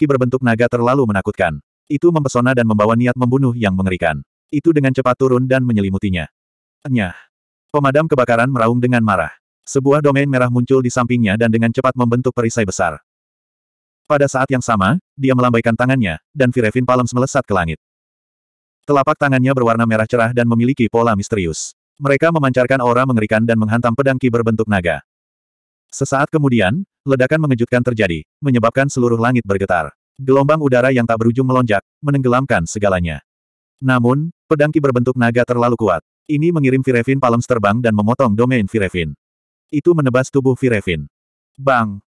Ki berbentuk naga terlalu menakutkan. Itu mempesona dan membawa niat membunuh yang mengerikan. Itu dengan cepat turun dan menyelimutinya. Nyah. Pemadam kebakaran meraung dengan marah. Sebuah domain merah muncul di sampingnya dan dengan cepat membentuk perisai besar. Pada saat yang sama, dia melambaikan tangannya, dan Virevin Palms melesat ke langit. Telapak tangannya berwarna merah cerah dan memiliki pola misterius. Mereka memancarkan aura mengerikan dan menghantam pedang ki berbentuk naga. Sesaat kemudian, ledakan mengejutkan terjadi, menyebabkan seluruh langit bergetar. Gelombang udara yang tak berujung melonjak, menenggelamkan segalanya. Namun, pedangki berbentuk naga terlalu kuat. Ini mengirim Virevin Palms terbang dan memotong domain Virevin. Itu menebas tubuh Virevin. Bang!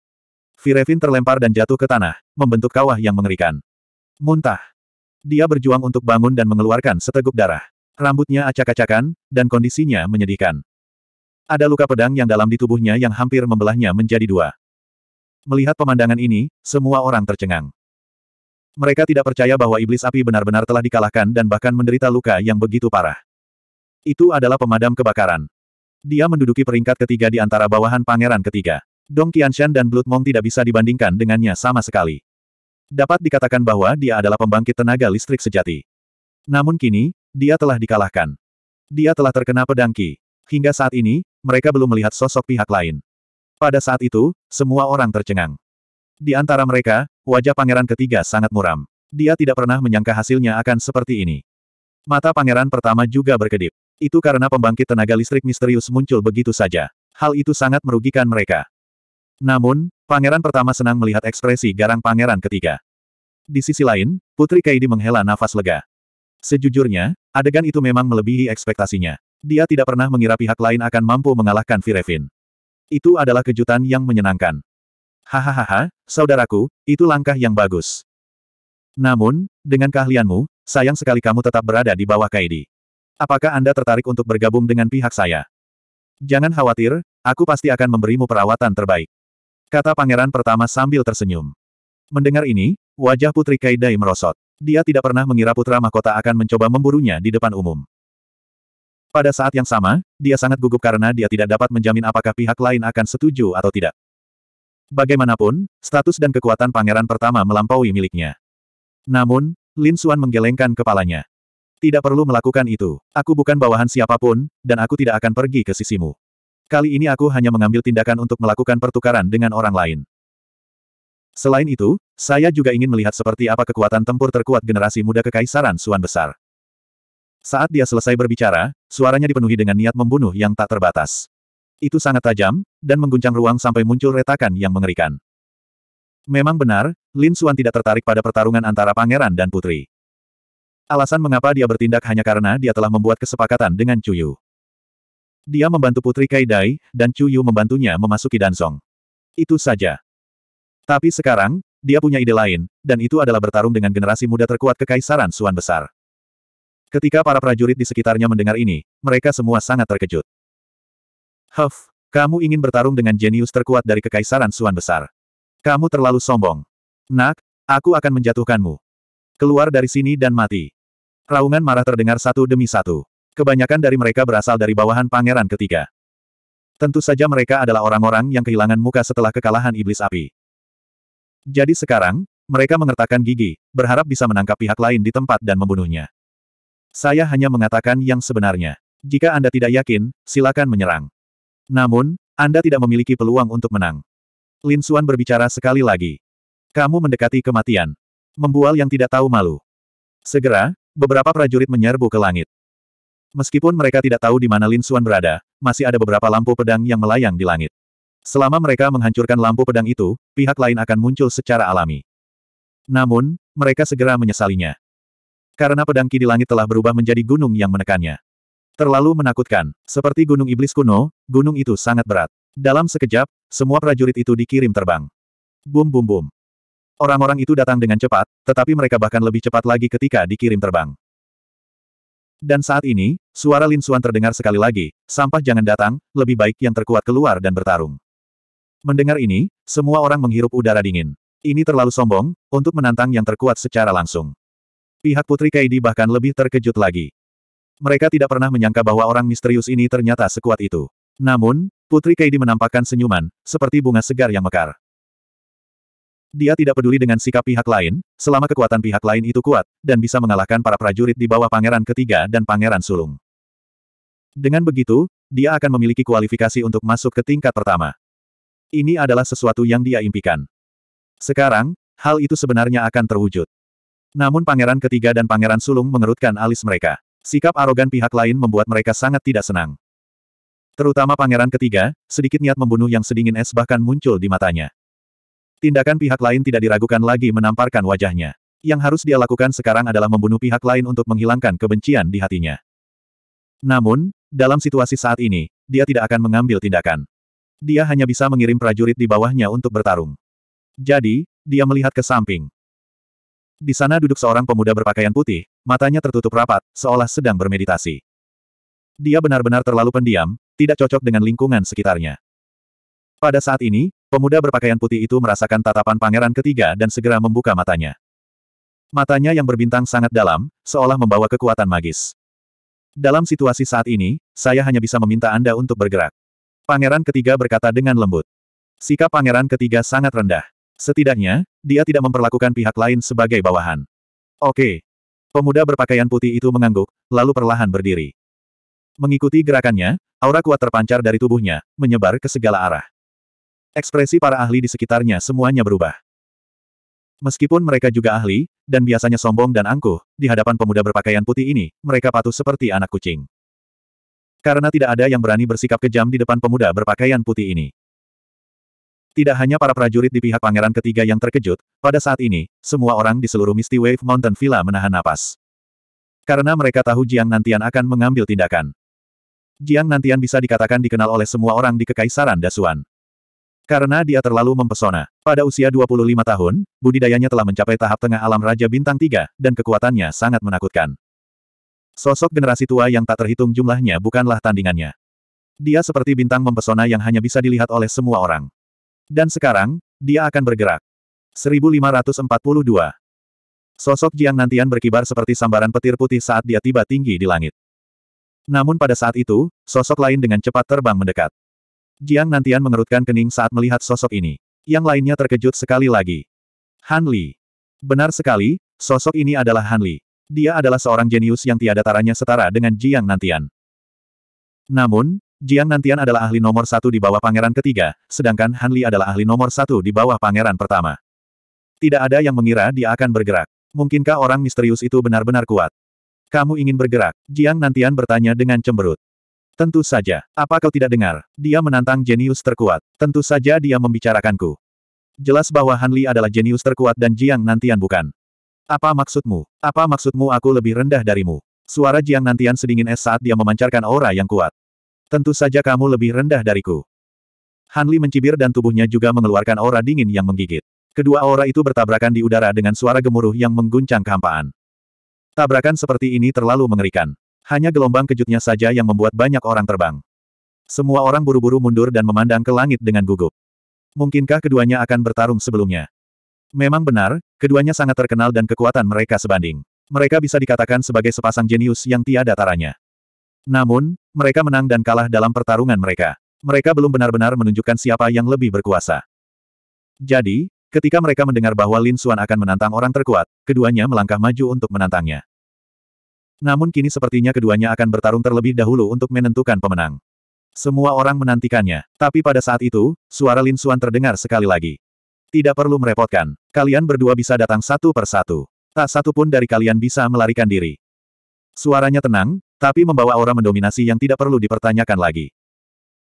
Virevin terlempar dan jatuh ke tanah, membentuk kawah yang mengerikan. Muntah. Dia berjuang untuk bangun dan mengeluarkan seteguk darah. Rambutnya acak-acakan, dan kondisinya menyedihkan. Ada luka pedang yang dalam di tubuhnya yang hampir membelahnya menjadi dua. Melihat pemandangan ini, semua orang tercengang. Mereka tidak percaya bahwa iblis api benar-benar telah dikalahkan dan bahkan menderita luka yang begitu parah. Itu adalah pemadam kebakaran. Dia menduduki peringkat ketiga di antara bawahan pangeran ketiga. Dong Qianshan dan Blood Mong tidak bisa dibandingkan dengannya sama sekali. Dapat dikatakan bahwa dia adalah pembangkit tenaga listrik sejati. Namun kini, dia telah dikalahkan. Dia telah terkena pedangki. Hingga saat ini, mereka belum melihat sosok pihak lain. Pada saat itu, semua orang tercengang. Di antara mereka, wajah pangeran ketiga sangat muram. Dia tidak pernah menyangka hasilnya akan seperti ini. Mata pangeran pertama juga berkedip. Itu karena pembangkit tenaga listrik misterius muncul begitu saja. Hal itu sangat merugikan mereka. Namun, pangeran pertama senang melihat ekspresi garang pangeran ketiga. Di sisi lain, Putri Kaidi menghela nafas lega. Sejujurnya, adegan itu memang melebihi ekspektasinya. Dia tidak pernah mengira pihak lain akan mampu mengalahkan Virevin. Itu adalah kejutan yang menyenangkan. Hahaha, saudaraku, itu langkah yang bagus. Namun, dengan keahlianmu, sayang sekali kamu tetap berada di bawah Kaidi. Apakah Anda tertarik untuk bergabung dengan pihak saya? Jangan khawatir, aku pasti akan memberimu perawatan terbaik. Kata pangeran pertama sambil tersenyum. Mendengar ini, wajah Putri Kaidai merosot. Dia tidak pernah mengira putra mahkota akan mencoba memburunya di depan umum. Pada saat yang sama, dia sangat gugup karena dia tidak dapat menjamin apakah pihak lain akan setuju atau tidak. Bagaimanapun, status dan kekuatan pangeran pertama melampaui miliknya. Namun, Lin Xuan menggelengkan kepalanya. Tidak perlu melakukan itu. Aku bukan bawahan siapapun, dan aku tidak akan pergi ke sisimu. Kali ini aku hanya mengambil tindakan untuk melakukan pertukaran dengan orang lain. Selain itu, saya juga ingin melihat seperti apa kekuatan tempur terkuat generasi muda kekaisaran Suan Besar. Saat dia selesai berbicara, suaranya dipenuhi dengan niat membunuh yang tak terbatas. Itu sangat tajam, dan mengguncang ruang sampai muncul retakan yang mengerikan. Memang benar, Lin Xuan tidak tertarik pada pertarungan antara pangeran dan putri. Alasan mengapa dia bertindak hanya karena dia telah membuat kesepakatan dengan Chu Yu. Dia membantu putri Kai Dai dan Chu Yu membantunya memasuki Danzong. Itu saja. Tapi sekarang, dia punya ide lain, dan itu adalah bertarung dengan generasi muda terkuat kekaisaran Suan Besar. Ketika para prajurit di sekitarnya mendengar ini, mereka semua sangat terkejut. Huff, kamu ingin bertarung dengan jenius terkuat dari Kekaisaran Suan Besar. Kamu terlalu sombong. Nak, aku akan menjatuhkanmu. Keluar dari sini dan mati. Raungan marah terdengar satu demi satu. Kebanyakan dari mereka berasal dari bawahan pangeran ketiga. Tentu saja mereka adalah orang-orang yang kehilangan muka setelah kekalahan iblis api. Jadi sekarang, mereka mengertakkan gigi, berharap bisa menangkap pihak lain di tempat dan membunuhnya. Saya hanya mengatakan yang sebenarnya. Jika Anda tidak yakin, silakan menyerang. Namun, Anda tidak memiliki peluang untuk menang. Lin Xuan berbicara sekali lagi. Kamu mendekati kematian. Membual yang tidak tahu malu. Segera, beberapa prajurit menyerbu ke langit. Meskipun mereka tidak tahu di mana Lin Xuan berada, masih ada beberapa lampu pedang yang melayang di langit. Selama mereka menghancurkan lampu pedang itu, pihak lain akan muncul secara alami. Namun, mereka segera menyesalinya. Karena pedang ki di langit telah berubah menjadi gunung yang menekannya. Terlalu menakutkan, seperti gunung iblis kuno, gunung itu sangat berat. Dalam sekejap, semua prajurit itu dikirim terbang. Bum bum bum. Orang-orang itu datang dengan cepat, tetapi mereka bahkan lebih cepat lagi ketika dikirim terbang. Dan saat ini, suara Lin Xuan terdengar sekali lagi, sampah jangan datang, lebih baik yang terkuat keluar dan bertarung. Mendengar ini, semua orang menghirup udara dingin. Ini terlalu sombong, untuk menantang yang terkuat secara langsung. Pihak Putri Kaidi bahkan lebih terkejut lagi. Mereka tidak pernah menyangka bahwa orang misterius ini ternyata sekuat itu. Namun, Putri Kaidi menampakkan senyuman, seperti bunga segar yang mekar. Dia tidak peduli dengan sikap pihak lain, selama kekuatan pihak lain itu kuat, dan bisa mengalahkan para prajurit di bawah pangeran ketiga dan pangeran sulung. Dengan begitu, dia akan memiliki kualifikasi untuk masuk ke tingkat pertama. Ini adalah sesuatu yang dia impikan. Sekarang, hal itu sebenarnya akan terwujud. Namun pangeran ketiga dan pangeran sulung mengerutkan alis mereka. Sikap arogan pihak lain membuat mereka sangat tidak senang. Terutama pangeran ketiga, sedikit niat membunuh yang sedingin es bahkan muncul di matanya. Tindakan pihak lain tidak diragukan lagi menamparkan wajahnya. Yang harus dia lakukan sekarang adalah membunuh pihak lain untuk menghilangkan kebencian di hatinya. Namun, dalam situasi saat ini, dia tidak akan mengambil tindakan. Dia hanya bisa mengirim prajurit di bawahnya untuk bertarung. Jadi, dia melihat ke samping. Di sana duduk seorang pemuda berpakaian putih, matanya tertutup rapat, seolah sedang bermeditasi. Dia benar-benar terlalu pendiam, tidak cocok dengan lingkungan sekitarnya. Pada saat ini, pemuda berpakaian putih itu merasakan tatapan pangeran ketiga dan segera membuka matanya. Matanya yang berbintang sangat dalam, seolah membawa kekuatan magis. Dalam situasi saat ini, saya hanya bisa meminta Anda untuk bergerak. Pangeran ketiga berkata dengan lembut. Sikap pangeran ketiga sangat rendah. Setidaknya, dia tidak memperlakukan pihak lain sebagai bawahan. Oke. Pemuda berpakaian putih itu mengangguk, lalu perlahan berdiri. Mengikuti gerakannya, aura kuat terpancar dari tubuhnya, menyebar ke segala arah. Ekspresi para ahli di sekitarnya semuanya berubah. Meskipun mereka juga ahli, dan biasanya sombong dan angkuh, di hadapan pemuda berpakaian putih ini, mereka patuh seperti anak kucing. Karena tidak ada yang berani bersikap kejam di depan pemuda berpakaian putih ini. Tidak hanya para prajurit di pihak pangeran ketiga yang terkejut, pada saat ini, semua orang di seluruh Misty Wave Mountain Villa menahan napas. Karena mereka tahu Jiang Nantian akan mengambil tindakan. Jiang Nantian bisa dikatakan dikenal oleh semua orang di Kekaisaran Dasuan. Karena dia terlalu mempesona. Pada usia 25 tahun, budidayanya telah mencapai tahap tengah alam Raja Bintang 3, dan kekuatannya sangat menakutkan. Sosok generasi tua yang tak terhitung jumlahnya bukanlah tandingannya. Dia seperti bintang mempesona yang hanya bisa dilihat oleh semua orang. Dan sekarang, dia akan bergerak. 1542. Sosok Jiang Nantian berkibar seperti sambaran petir putih saat dia tiba tinggi di langit. Namun pada saat itu, sosok lain dengan cepat terbang mendekat. Jiang Nantian mengerutkan kening saat melihat sosok ini. Yang lainnya terkejut sekali lagi. Han Li. Benar sekali, sosok ini adalah Han Li. Dia adalah seorang jenius yang tiada taranya setara dengan Jiang Nantian. Namun, Jiang Nantian adalah ahli nomor satu di bawah pangeran ketiga, sedangkan Han Li adalah ahli nomor satu di bawah pangeran pertama. Tidak ada yang mengira dia akan bergerak. Mungkinkah orang misterius itu benar-benar kuat? Kamu ingin bergerak? Jiang Nantian bertanya dengan cemberut. Tentu saja. Apa kau tidak dengar? Dia menantang jenius terkuat. Tentu saja dia membicarakanku. Jelas bahwa Han Li adalah jenius terkuat dan Jiang Nantian bukan. Apa maksudmu? Apa maksudmu aku lebih rendah darimu? Suara Jiang Nantian sedingin es saat dia memancarkan aura yang kuat. Tentu saja kamu lebih rendah dariku. Hanli mencibir dan tubuhnya juga mengeluarkan aura dingin yang menggigit. Kedua aura itu bertabrakan di udara dengan suara gemuruh yang mengguncang kehampaan. Tabrakan seperti ini terlalu mengerikan. Hanya gelombang kejutnya saja yang membuat banyak orang terbang. Semua orang buru-buru mundur dan memandang ke langit dengan gugup. Mungkinkah keduanya akan bertarung sebelumnya? Memang benar, keduanya sangat terkenal dan kekuatan mereka sebanding. Mereka bisa dikatakan sebagai sepasang jenius yang tiada taranya. Namun, mereka menang dan kalah dalam pertarungan mereka. Mereka belum benar-benar menunjukkan siapa yang lebih berkuasa. Jadi, ketika mereka mendengar bahwa Lin Xuan akan menantang orang terkuat, keduanya melangkah maju untuk menantangnya. Namun kini sepertinya keduanya akan bertarung terlebih dahulu untuk menentukan pemenang. Semua orang menantikannya, tapi pada saat itu, suara Lin Xuan terdengar sekali lagi. Tidak perlu merepotkan, kalian berdua bisa datang satu per satu. Tak satu pun dari kalian bisa melarikan diri. Suaranya tenang, tapi membawa aura mendominasi yang tidak perlu dipertanyakan lagi.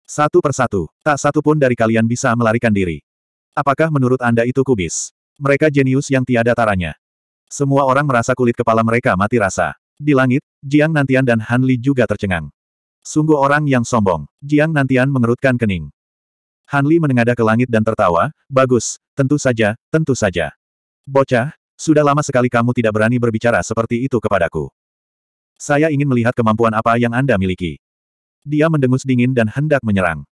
Satu persatu, tak satu pun dari kalian bisa melarikan diri. Apakah menurut Anda itu kubis? Mereka jenius yang tiada taranya. Semua orang merasa kulit kepala mereka mati rasa. Di langit, Jiang Nantian dan Han Li juga tercengang. Sungguh orang yang sombong. Jiang Nantian mengerutkan kening. Han Li menengadah ke langit dan tertawa, bagus, tentu saja, tentu saja. Bocah, sudah lama sekali kamu tidak berani berbicara seperti itu kepadaku. Saya ingin melihat kemampuan apa yang Anda miliki. Dia mendengus dingin dan hendak menyerang.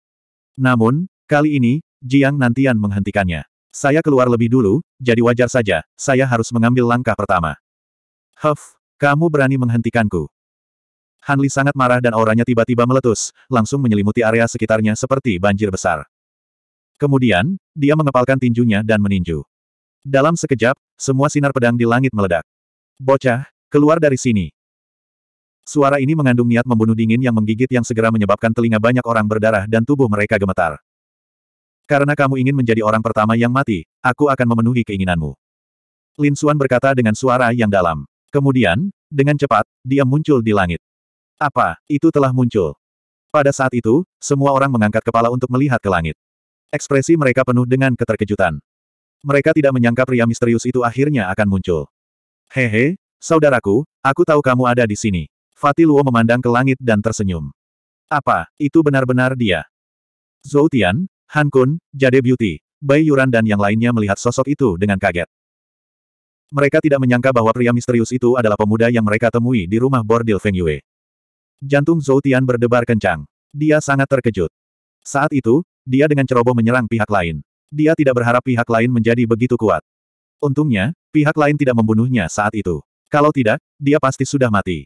Namun, kali ini, Jiang Nantian menghentikannya. Saya keluar lebih dulu, jadi wajar saja, saya harus mengambil langkah pertama. Huff, kamu berani menghentikanku. Han Li sangat marah dan auranya tiba-tiba meletus, langsung menyelimuti area sekitarnya seperti banjir besar. Kemudian, dia mengepalkan tinjunya dan meninju. Dalam sekejap, semua sinar pedang di langit meledak. Bocah, keluar dari sini. Suara ini mengandung niat membunuh dingin yang menggigit yang segera menyebabkan telinga banyak orang berdarah dan tubuh mereka gemetar. Karena kamu ingin menjadi orang pertama yang mati, aku akan memenuhi keinginanmu. Lin Suan berkata dengan suara yang dalam. Kemudian, dengan cepat, dia muncul di langit. Apa, itu telah muncul. Pada saat itu, semua orang mengangkat kepala untuk melihat ke langit. Ekspresi mereka penuh dengan keterkejutan. Mereka tidak menyangka pria misterius itu akhirnya akan muncul. Hehe, saudaraku, aku tahu kamu ada di sini. Luo memandang ke langit dan tersenyum. Apa, itu benar-benar dia? Zhou Tian, Han Kun, Jade Beauty, Bai Yuran dan yang lainnya melihat sosok itu dengan kaget. Mereka tidak menyangka bahwa pria misterius itu adalah pemuda yang mereka temui di rumah bordil Feng Yue. Jantung Zhou Tian berdebar kencang. Dia sangat terkejut. Saat itu, dia dengan ceroboh menyerang pihak lain. Dia tidak berharap pihak lain menjadi begitu kuat. Untungnya, pihak lain tidak membunuhnya saat itu. Kalau tidak, dia pasti sudah mati.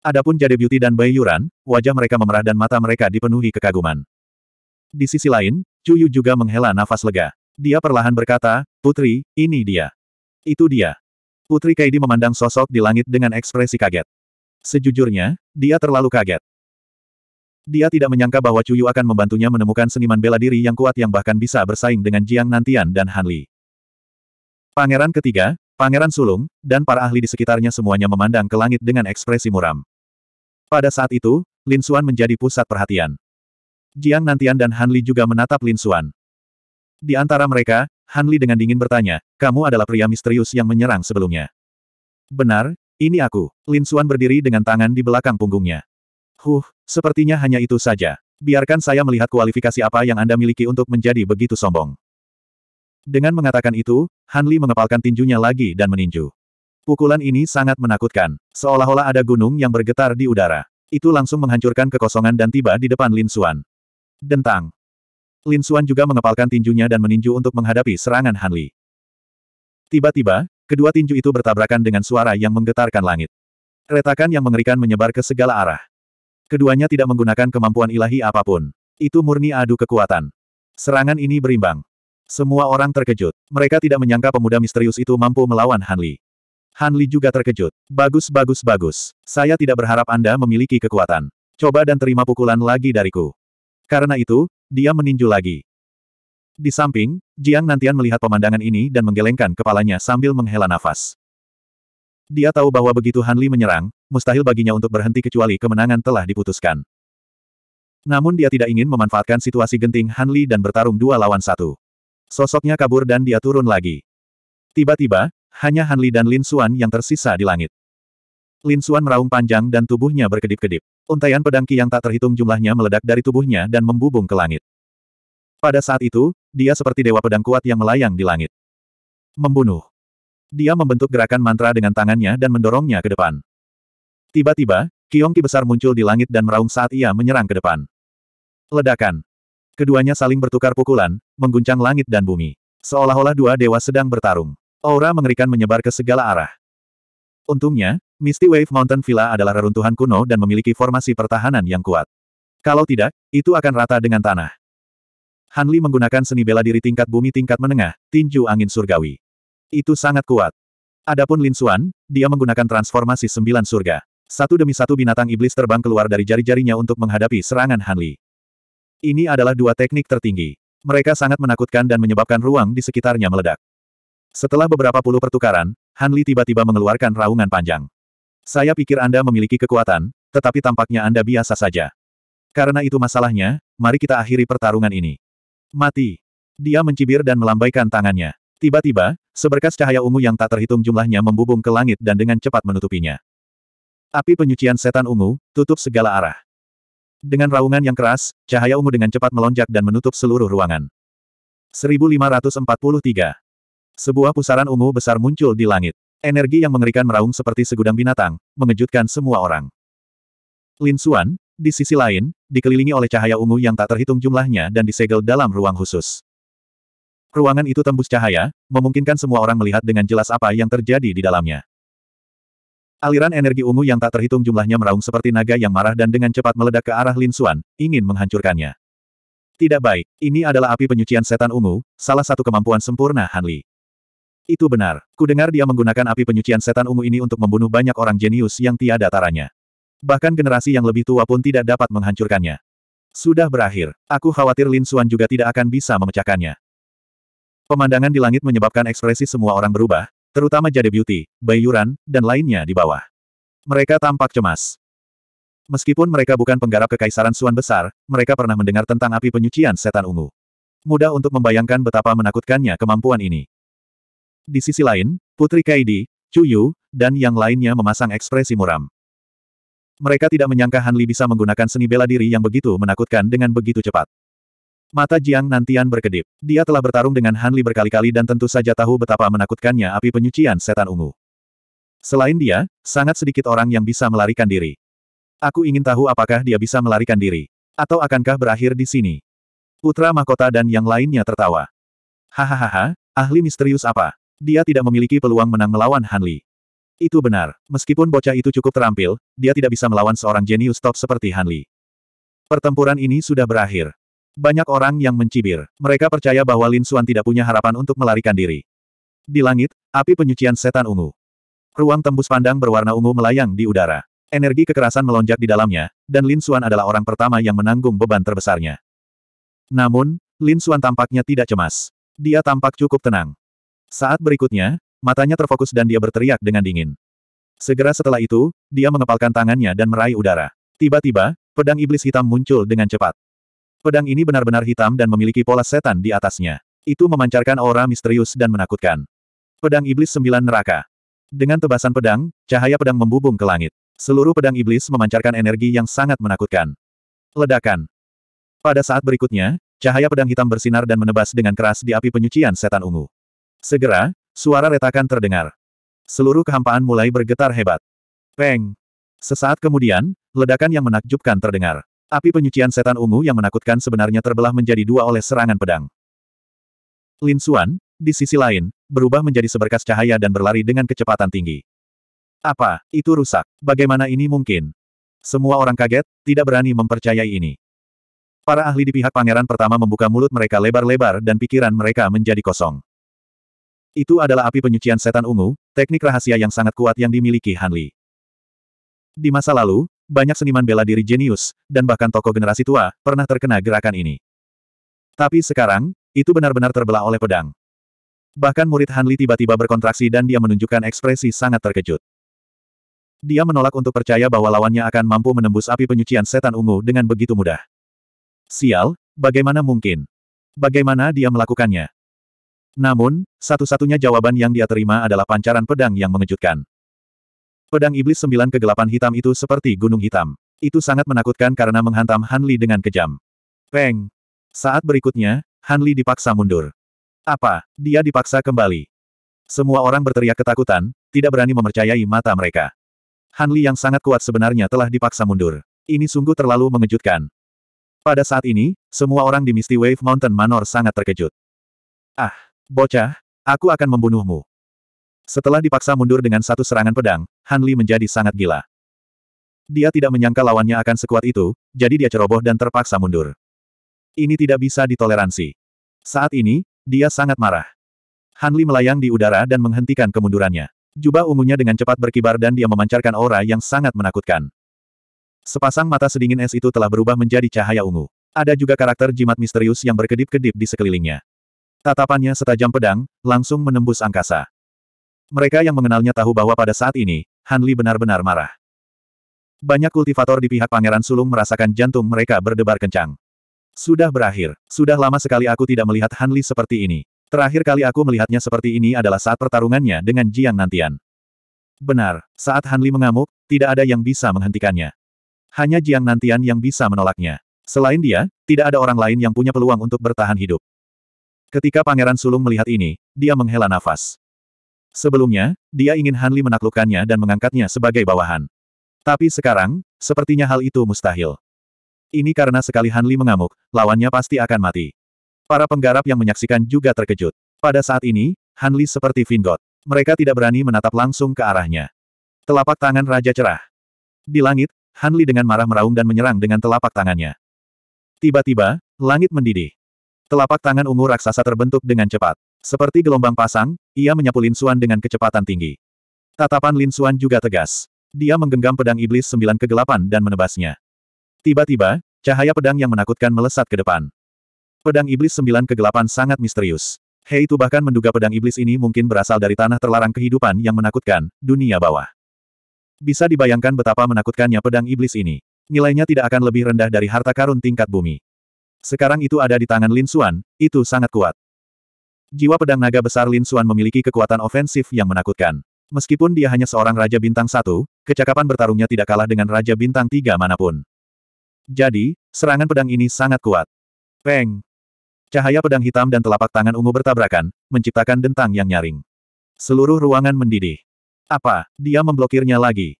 Adapun Jade Beauty dan Bai Yuran, wajah mereka memerah dan mata mereka dipenuhi kekaguman. Di sisi lain, Cuyu juga menghela nafas lega. Dia perlahan berkata, Putri, ini dia. Itu dia. Putri Kaidi memandang sosok di langit dengan ekspresi kaget. Sejujurnya, dia terlalu kaget. Dia tidak menyangka bahwa Cuyu akan membantunya menemukan seniman bela diri yang kuat yang bahkan bisa bersaing dengan Jiang Nantian dan Han Li. Pangeran ketiga, Pangeran Sulung, dan para ahli di sekitarnya semuanya memandang ke langit dengan ekspresi muram. Pada saat itu, Lin Xuan menjadi pusat perhatian. Jiang Nantian dan Han Li juga menatap Lin Xuan. Di antara mereka, Han Li dengan dingin bertanya, kamu adalah pria misterius yang menyerang sebelumnya. Benar, ini aku. Lin Xuan berdiri dengan tangan di belakang punggungnya. Huh, sepertinya hanya itu saja. Biarkan saya melihat kualifikasi apa yang Anda miliki untuk menjadi begitu sombong. Dengan mengatakan itu, Han Li mengepalkan tinjunya lagi dan meninju. Pukulan ini sangat menakutkan, seolah-olah ada gunung yang bergetar di udara. Itu langsung menghancurkan kekosongan dan tiba di depan Lin Xuan. Dentang. Lin Xuan juga mengepalkan tinjunya dan meninju untuk menghadapi serangan Han Li. Tiba-tiba, kedua tinju itu bertabrakan dengan suara yang menggetarkan langit. Retakan yang mengerikan menyebar ke segala arah. Keduanya tidak menggunakan kemampuan ilahi apapun. Itu murni adu kekuatan. Serangan ini berimbang. Semua orang terkejut. Mereka tidak menyangka pemuda misterius itu mampu melawan Han Li. Han Li juga terkejut. Bagus bagus bagus. Saya tidak berharap Anda memiliki kekuatan. Coba dan terima pukulan lagi dariku. Karena itu, dia meninju lagi. Di samping, Jiang Nantian melihat pemandangan ini dan menggelengkan kepalanya sambil menghela nafas. Dia tahu bahwa begitu Han Li menyerang, mustahil baginya untuk berhenti kecuali kemenangan telah diputuskan. Namun dia tidak ingin memanfaatkan situasi genting Han Li dan bertarung dua lawan satu. Sosoknya kabur dan dia turun lagi. Tiba-tiba, hanya Hanli dan Lin Xuan yang tersisa di langit. Lin Xuan meraung panjang dan tubuhnya berkedip-kedip. Untaian pedang Qi yang tak terhitung jumlahnya meledak dari tubuhnya dan membubung ke langit. Pada saat itu, dia seperti dewa pedang kuat yang melayang di langit. Membunuh. Dia membentuk gerakan mantra dengan tangannya dan mendorongnya ke depan. Tiba-tiba, Kiong Qi besar muncul di langit dan meraung saat ia menyerang ke depan. Ledakan. Keduanya saling bertukar pukulan, mengguncang langit dan bumi. Seolah-olah dua dewa sedang bertarung. Aura mengerikan menyebar ke segala arah. Untungnya, Misty Wave Mountain Villa adalah reruntuhan kuno dan memiliki formasi pertahanan yang kuat. Kalau tidak, itu akan rata dengan tanah. Hanli menggunakan seni bela diri tingkat bumi tingkat menengah, tinju angin surgawi. Itu sangat kuat. Adapun Lin Xuan, dia menggunakan transformasi sembilan surga. Satu demi satu binatang iblis terbang keluar dari jari-jarinya untuk menghadapi serangan Hanli. Ini adalah dua teknik tertinggi. Mereka sangat menakutkan dan menyebabkan ruang di sekitarnya meledak. Setelah beberapa puluh pertukaran, Han Li tiba-tiba mengeluarkan raungan panjang. Saya pikir Anda memiliki kekuatan, tetapi tampaknya Anda biasa saja. Karena itu masalahnya, mari kita akhiri pertarungan ini. Mati. Dia mencibir dan melambaikan tangannya. Tiba-tiba, seberkas cahaya ungu yang tak terhitung jumlahnya membubung ke langit dan dengan cepat menutupinya. Api penyucian setan ungu, tutup segala arah. Dengan raungan yang keras, cahaya ungu dengan cepat melonjak dan menutup seluruh ruangan. 1543 sebuah pusaran ungu besar muncul di langit. Energi yang mengerikan meraung seperti segudang binatang, mengejutkan semua orang. Lin Xuan, di sisi lain, dikelilingi oleh cahaya ungu yang tak terhitung jumlahnya dan disegel dalam ruang khusus. Ruangan itu tembus cahaya, memungkinkan semua orang melihat dengan jelas apa yang terjadi di dalamnya. Aliran energi ungu yang tak terhitung jumlahnya meraung seperti naga yang marah dan dengan cepat meledak ke arah Lin Xuan, ingin menghancurkannya. Tidak baik, ini adalah api penyucian setan ungu, salah satu kemampuan sempurna Han Li. Itu benar. Kudengar dia menggunakan api penyucian setan ungu ini untuk membunuh banyak orang jenius yang tiada taranya. Bahkan generasi yang lebih tua pun tidak dapat menghancurkannya. Sudah berakhir. Aku khawatir Lin Xuan juga tidak akan bisa memecahkannya. Pemandangan di langit menyebabkan ekspresi semua orang berubah, terutama Jade Beauty, Bai Yuran, dan lainnya di bawah. Mereka tampak cemas. Meskipun mereka bukan penggarap kekaisaran Suan Besar, mereka pernah mendengar tentang api penyucian setan ungu. Mudah untuk membayangkan betapa menakutkannya kemampuan ini. Di sisi lain, Putri Kaidi, Cuyu, dan yang lainnya memasang ekspresi muram. Mereka tidak menyangka Hanli bisa menggunakan seni bela diri yang begitu menakutkan dengan begitu cepat. Mata Jiang Nantian berkedip. Dia telah bertarung dengan Hanli berkali-kali dan tentu saja tahu betapa menakutkannya api penyucian setan ungu. Selain dia, sangat sedikit orang yang bisa melarikan diri. Aku ingin tahu apakah dia bisa melarikan diri. Atau akankah berakhir di sini? Putra mahkota dan yang lainnya tertawa. Hahaha, ahli misterius apa? Dia tidak memiliki peluang menang melawan Han Li. Itu benar. Meskipun bocah itu cukup terampil, dia tidak bisa melawan seorang jenius top seperti Han Li. Pertempuran ini sudah berakhir. Banyak orang yang mencibir. Mereka percaya bahwa Lin Xuan tidak punya harapan untuk melarikan diri. Di langit, api penyucian setan ungu. Ruang tembus pandang berwarna ungu melayang di udara. Energi kekerasan melonjak di dalamnya, dan Lin Xuan adalah orang pertama yang menanggung beban terbesarnya. Namun, Lin Xuan tampaknya tidak cemas. Dia tampak cukup tenang. Saat berikutnya, matanya terfokus dan dia berteriak dengan dingin. Segera setelah itu, dia mengepalkan tangannya dan meraih udara. Tiba-tiba, pedang iblis hitam muncul dengan cepat. Pedang ini benar-benar hitam dan memiliki pola setan di atasnya. Itu memancarkan aura misterius dan menakutkan. Pedang iblis sembilan neraka. Dengan tebasan pedang, cahaya pedang membubung ke langit. Seluruh pedang iblis memancarkan energi yang sangat menakutkan. Ledakan. Pada saat berikutnya, cahaya pedang hitam bersinar dan menebas dengan keras di api penyucian setan ungu. Segera, suara retakan terdengar. Seluruh kehampaan mulai bergetar hebat. Peng! Sesaat kemudian, ledakan yang menakjubkan terdengar. Api penyucian setan ungu yang menakutkan sebenarnya terbelah menjadi dua oleh serangan pedang. Lin Xuan, di sisi lain, berubah menjadi seberkas cahaya dan berlari dengan kecepatan tinggi. Apa, itu rusak? Bagaimana ini mungkin? Semua orang kaget, tidak berani mempercayai ini. Para ahli di pihak pangeran pertama membuka mulut mereka lebar-lebar dan pikiran mereka menjadi kosong. Itu adalah api penyucian setan ungu, teknik rahasia yang sangat kuat yang dimiliki Han Li. Di masa lalu, banyak seniman bela diri jenius, dan bahkan tokoh generasi tua, pernah terkena gerakan ini. Tapi sekarang, itu benar-benar terbelah oleh pedang. Bahkan murid Han Li tiba-tiba berkontraksi dan dia menunjukkan ekspresi sangat terkejut. Dia menolak untuk percaya bahwa lawannya akan mampu menembus api penyucian setan ungu dengan begitu mudah. Sial, bagaimana mungkin? Bagaimana dia melakukannya? Namun, satu-satunya jawaban yang dia terima adalah pancaran pedang yang mengejutkan. Pedang iblis sembilan kegelapan hitam itu seperti gunung hitam. Itu sangat menakutkan karena menghantam Hanli dengan kejam. Peng! Saat berikutnya, Hanli dipaksa mundur. Apa? Dia dipaksa kembali. Semua orang berteriak ketakutan, tidak berani memercayai mata mereka. Hanli yang sangat kuat sebenarnya telah dipaksa mundur. Ini sungguh terlalu mengejutkan. Pada saat ini, semua orang di Misty Wave Mountain Manor sangat terkejut. Ah, Bocah, aku akan membunuhmu. Setelah dipaksa mundur dengan satu serangan pedang, Han Li menjadi sangat gila. Dia tidak menyangka lawannya akan sekuat itu, jadi dia ceroboh dan terpaksa mundur. Ini tidak bisa ditoleransi. Saat ini, dia sangat marah. Han Li melayang di udara dan menghentikan kemundurannya. Jubah ungunya dengan cepat berkibar dan dia memancarkan aura yang sangat menakutkan. Sepasang mata sedingin es itu telah berubah menjadi cahaya ungu. Ada juga karakter jimat misterius yang berkedip-kedip di sekelilingnya. Tatapannya setajam pedang, langsung menembus angkasa. Mereka yang mengenalnya tahu bahwa pada saat ini, Hanli benar-benar marah. Banyak kultivator di pihak Pangeran Sulung merasakan jantung mereka berdebar kencang. Sudah berakhir, sudah lama sekali aku tidak melihat Hanli seperti ini. Terakhir kali aku melihatnya seperti ini adalah saat pertarungannya dengan Jiang Nantian. Benar, saat Hanli mengamuk, tidak ada yang bisa menghentikannya. Hanya Jiang Nantian yang bisa menolaknya. Selain dia, tidak ada orang lain yang punya peluang untuk bertahan hidup. Ketika Pangeran Sulung melihat ini, dia menghela nafas. Sebelumnya, dia ingin Hanli menaklukkannya dan mengangkatnya sebagai bawahan. Tapi sekarang, sepertinya hal itu mustahil. Ini karena sekali Hanli mengamuk, lawannya pasti akan mati. Para penggarap yang menyaksikan juga terkejut. Pada saat ini, Hanli seperti Vingot. Mereka tidak berani menatap langsung ke arahnya. Telapak tangan Raja cerah. Di langit, Hanli dengan marah meraung dan menyerang dengan telapak tangannya. Tiba-tiba, langit mendidih. Telapak tangan ungu raksasa terbentuk dengan cepat. Seperti gelombang pasang, ia menyapu Lin Xuan dengan kecepatan tinggi. Tatapan Lin Xuan juga tegas. Dia menggenggam pedang iblis sembilan kegelapan dan menebasnya. Tiba-tiba, cahaya pedang yang menakutkan melesat ke depan. Pedang iblis sembilan kegelapan sangat misterius. Hei itu bahkan menduga pedang iblis ini mungkin berasal dari tanah terlarang kehidupan yang menakutkan, dunia bawah. Bisa dibayangkan betapa menakutkannya pedang iblis ini. Nilainya tidak akan lebih rendah dari harta karun tingkat bumi. Sekarang itu ada di tangan Lin Xuan, itu sangat kuat. Jiwa pedang naga besar Lin Xuan memiliki kekuatan ofensif yang menakutkan. Meskipun dia hanya seorang Raja Bintang satu, kecakapan bertarungnya tidak kalah dengan Raja Bintang tiga manapun. Jadi, serangan pedang ini sangat kuat. Peng! Cahaya pedang hitam dan telapak tangan ungu bertabrakan, menciptakan dentang yang nyaring. Seluruh ruangan mendidih. Apa, dia memblokirnya lagi?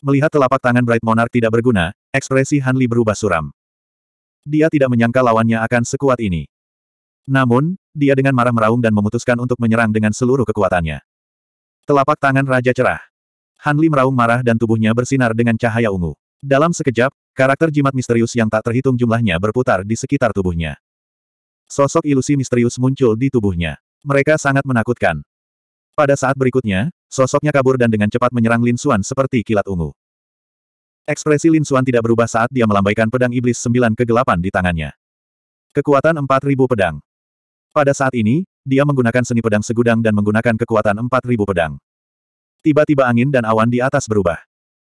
Melihat telapak tangan Bright Monarch tidak berguna, ekspresi Hanli berubah suram. Dia tidak menyangka lawannya akan sekuat ini. Namun, dia dengan marah meraung dan memutuskan untuk menyerang dengan seluruh kekuatannya. Telapak tangan Raja cerah. Hanli meraung marah dan tubuhnya bersinar dengan cahaya ungu. Dalam sekejap, karakter jimat misterius yang tak terhitung jumlahnya berputar di sekitar tubuhnya. Sosok ilusi misterius muncul di tubuhnya. Mereka sangat menakutkan. Pada saat berikutnya, sosoknya kabur dan dengan cepat menyerang Lin Suan seperti kilat ungu. Ekspresi Lin Xuan tidak berubah saat dia melambaikan pedang iblis sembilan kegelapan di tangannya. Kekuatan 4.000 pedang. Pada saat ini, dia menggunakan seni pedang segudang dan menggunakan kekuatan 4.000 pedang. Tiba-tiba angin dan awan di atas berubah.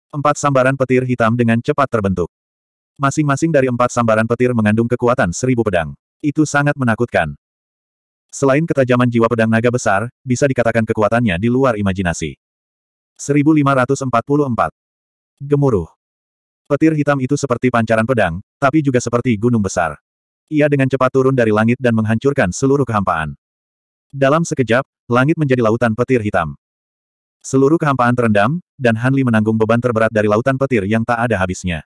Empat sambaran petir hitam dengan cepat terbentuk. Masing-masing dari empat sambaran petir mengandung kekuatan seribu pedang. Itu sangat menakutkan. Selain ketajaman jiwa pedang naga besar, bisa dikatakan kekuatannya di luar imajinasi. 1544 Gemuruh. Petir hitam itu seperti pancaran pedang, tapi juga seperti gunung besar. Ia dengan cepat turun dari langit dan menghancurkan seluruh kehampaan. Dalam sekejap, langit menjadi lautan petir hitam. Seluruh kehampaan terendam, dan Hanli menanggung beban terberat dari lautan petir yang tak ada habisnya.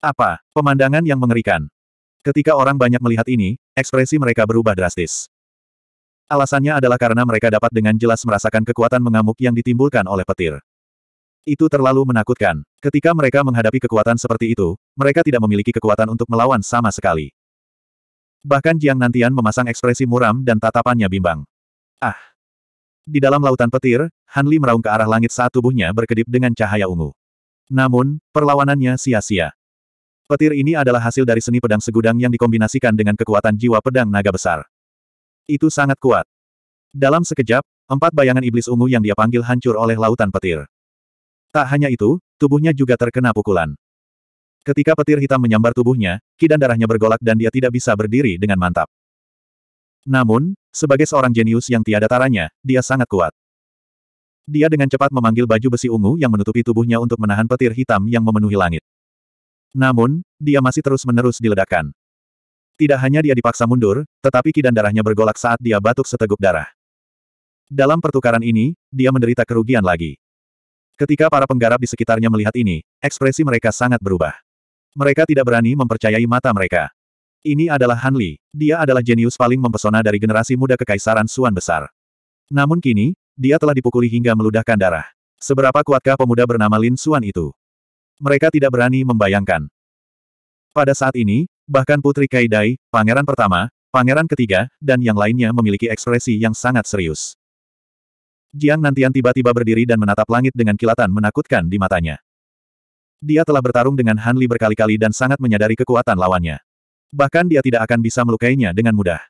Apa? Pemandangan yang mengerikan. Ketika orang banyak melihat ini, ekspresi mereka berubah drastis. Alasannya adalah karena mereka dapat dengan jelas merasakan kekuatan mengamuk yang ditimbulkan oleh petir. Itu terlalu menakutkan. Ketika mereka menghadapi kekuatan seperti itu, mereka tidak memiliki kekuatan untuk melawan sama sekali. Bahkan Jiang Nantian memasang ekspresi muram dan tatapannya bimbang. Ah! Di dalam lautan petir, Han Li meraung ke arah langit saat tubuhnya berkedip dengan cahaya ungu. Namun, perlawanannya sia-sia. Petir ini adalah hasil dari seni pedang segudang yang dikombinasikan dengan kekuatan jiwa pedang naga besar. Itu sangat kuat. Dalam sekejap, empat bayangan iblis ungu yang dia panggil hancur oleh lautan petir. Tak hanya itu, tubuhnya juga terkena pukulan. Ketika petir hitam menyambar tubuhnya, ki darahnya bergolak dan dia tidak bisa berdiri dengan mantap. Namun, sebagai seorang jenius yang tiada taranya, dia sangat kuat. Dia dengan cepat memanggil baju besi ungu yang menutupi tubuhnya untuk menahan petir hitam yang memenuhi langit. Namun, dia masih terus-menerus diledakkan. Tidak hanya dia dipaksa mundur, tetapi kidan darahnya bergolak saat dia batuk seteguk darah. Dalam pertukaran ini, dia menderita kerugian lagi. Ketika para penggarap di sekitarnya melihat ini, ekspresi mereka sangat berubah. Mereka tidak berani mempercayai mata mereka. Ini adalah Han Li. Dia adalah jenius paling mempesona dari generasi muda kekaisaran Suan Besar. Namun kini, dia telah dipukuli hingga meludahkan darah. Seberapa kuatkah pemuda bernama Lin Suan itu? Mereka tidak berani membayangkan. Pada saat ini, bahkan Putri Kaidai, pangeran pertama, pangeran ketiga, dan yang lainnya memiliki ekspresi yang sangat serius. Jiang Nantian tiba-tiba berdiri dan menatap langit dengan kilatan menakutkan di matanya. Dia telah bertarung dengan Han Li berkali-kali dan sangat menyadari kekuatan lawannya. Bahkan dia tidak akan bisa melukainya dengan mudah.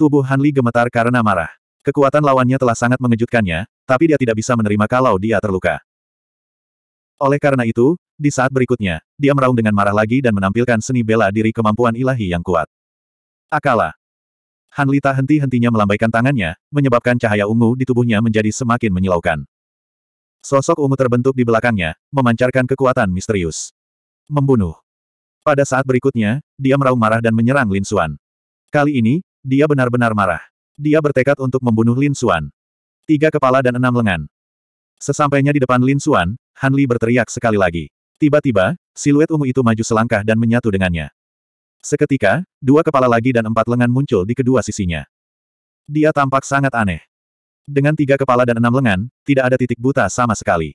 Tubuh Han Li gemetar karena marah. Kekuatan lawannya telah sangat mengejutkannya, tapi dia tidak bisa menerima kalau dia terluka. Oleh karena itu, di saat berikutnya, dia meraung dengan marah lagi dan menampilkan seni bela diri kemampuan ilahi yang kuat. Akala, Han Li tak henti-hentinya melambaikan tangannya, menyebabkan cahaya ungu di tubuhnya menjadi semakin menyilaukan. Sosok ungu terbentuk di belakangnya, memancarkan kekuatan misterius. Membunuh. Pada saat berikutnya, dia meraung marah dan menyerang Lin Xuan. Kali ini, dia benar-benar marah. Dia bertekad untuk membunuh Lin Xuan. Tiga kepala dan enam lengan. Sesampainya di depan Lin Xuan, Han Li berteriak sekali lagi. Tiba-tiba, siluet ungu itu maju selangkah dan menyatu dengannya. Seketika, dua kepala lagi dan empat lengan muncul di kedua sisinya. Dia tampak sangat aneh. Dengan tiga kepala dan enam lengan, tidak ada titik buta sama sekali.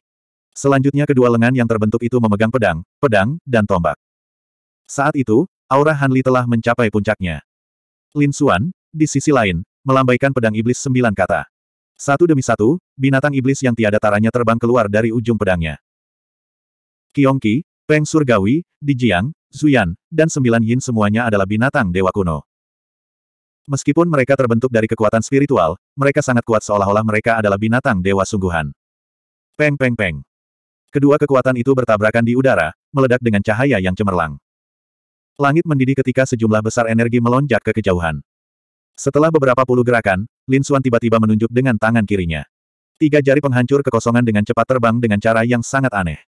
Selanjutnya kedua lengan yang terbentuk itu memegang pedang, pedang, dan tombak. Saat itu, aura Hanli telah mencapai puncaknya. Lin Xuan, di sisi lain, melambaikan pedang iblis sembilan kata. Satu demi satu, binatang iblis yang tiada taranya terbang keluar dari ujung pedangnya. Kiongki, Peng Surgawi, Di Jiang, Zuyan, dan Sembilan Yin semuanya adalah binatang dewa kuno. Meskipun mereka terbentuk dari kekuatan spiritual, mereka sangat kuat seolah-olah mereka adalah binatang dewa sungguhan. Peng peng peng. Kedua kekuatan itu bertabrakan di udara, meledak dengan cahaya yang cemerlang. Langit mendidih ketika sejumlah besar energi melonjak ke kejauhan. Setelah beberapa puluh gerakan, Lin Xuan tiba-tiba menunjuk dengan tangan kirinya. Tiga jari penghancur kekosongan dengan cepat terbang dengan cara yang sangat aneh.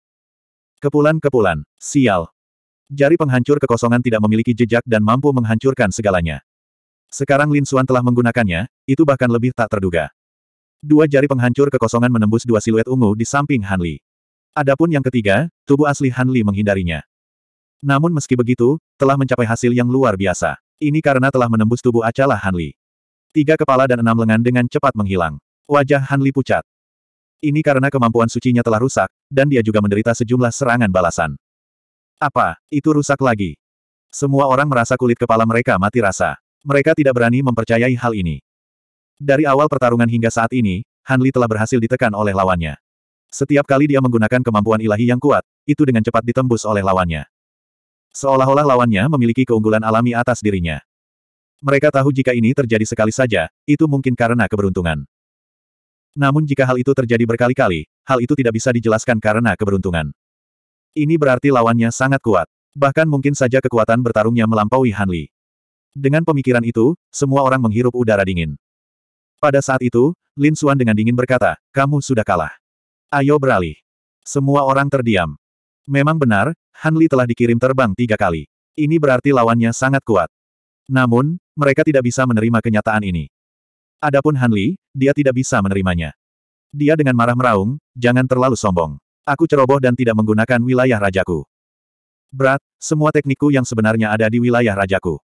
Kepulan-kepulan, sial. Jari penghancur kekosongan tidak memiliki jejak dan mampu menghancurkan segalanya. Sekarang Lin Suan telah menggunakannya, itu bahkan lebih tak terduga. Dua jari penghancur kekosongan menembus dua siluet ungu di samping Han Li. Adapun yang ketiga, tubuh asli Han Li menghindarinya. Namun meski begitu, telah mencapai hasil yang luar biasa. Ini karena telah menembus tubuh acalah Han Li. Tiga kepala dan enam lengan dengan cepat menghilang. Wajah Han Li pucat. Ini karena kemampuan sucinya telah rusak, dan dia juga menderita sejumlah serangan balasan. Apa, itu rusak lagi? Semua orang merasa kulit kepala mereka mati rasa. Mereka tidak berani mempercayai hal ini. Dari awal pertarungan hingga saat ini, Hanli telah berhasil ditekan oleh lawannya. Setiap kali dia menggunakan kemampuan ilahi yang kuat, itu dengan cepat ditembus oleh lawannya. Seolah-olah lawannya memiliki keunggulan alami atas dirinya. Mereka tahu jika ini terjadi sekali saja, itu mungkin karena keberuntungan. Namun jika hal itu terjadi berkali-kali, hal itu tidak bisa dijelaskan karena keberuntungan. Ini berarti lawannya sangat kuat. Bahkan mungkin saja kekuatan bertarungnya melampaui Hanli. Dengan pemikiran itu, semua orang menghirup udara dingin. Pada saat itu, Lin Xuan dengan dingin berkata, kamu sudah kalah. Ayo beralih. Semua orang terdiam. Memang benar, Hanli telah dikirim terbang tiga kali. Ini berarti lawannya sangat kuat. Namun, mereka tidak bisa menerima kenyataan ini. Adapun Han Li, dia tidak bisa menerimanya. Dia dengan marah meraung, jangan terlalu sombong. Aku ceroboh dan tidak menggunakan wilayah rajaku. Berat, semua teknikku yang sebenarnya ada di wilayah rajaku.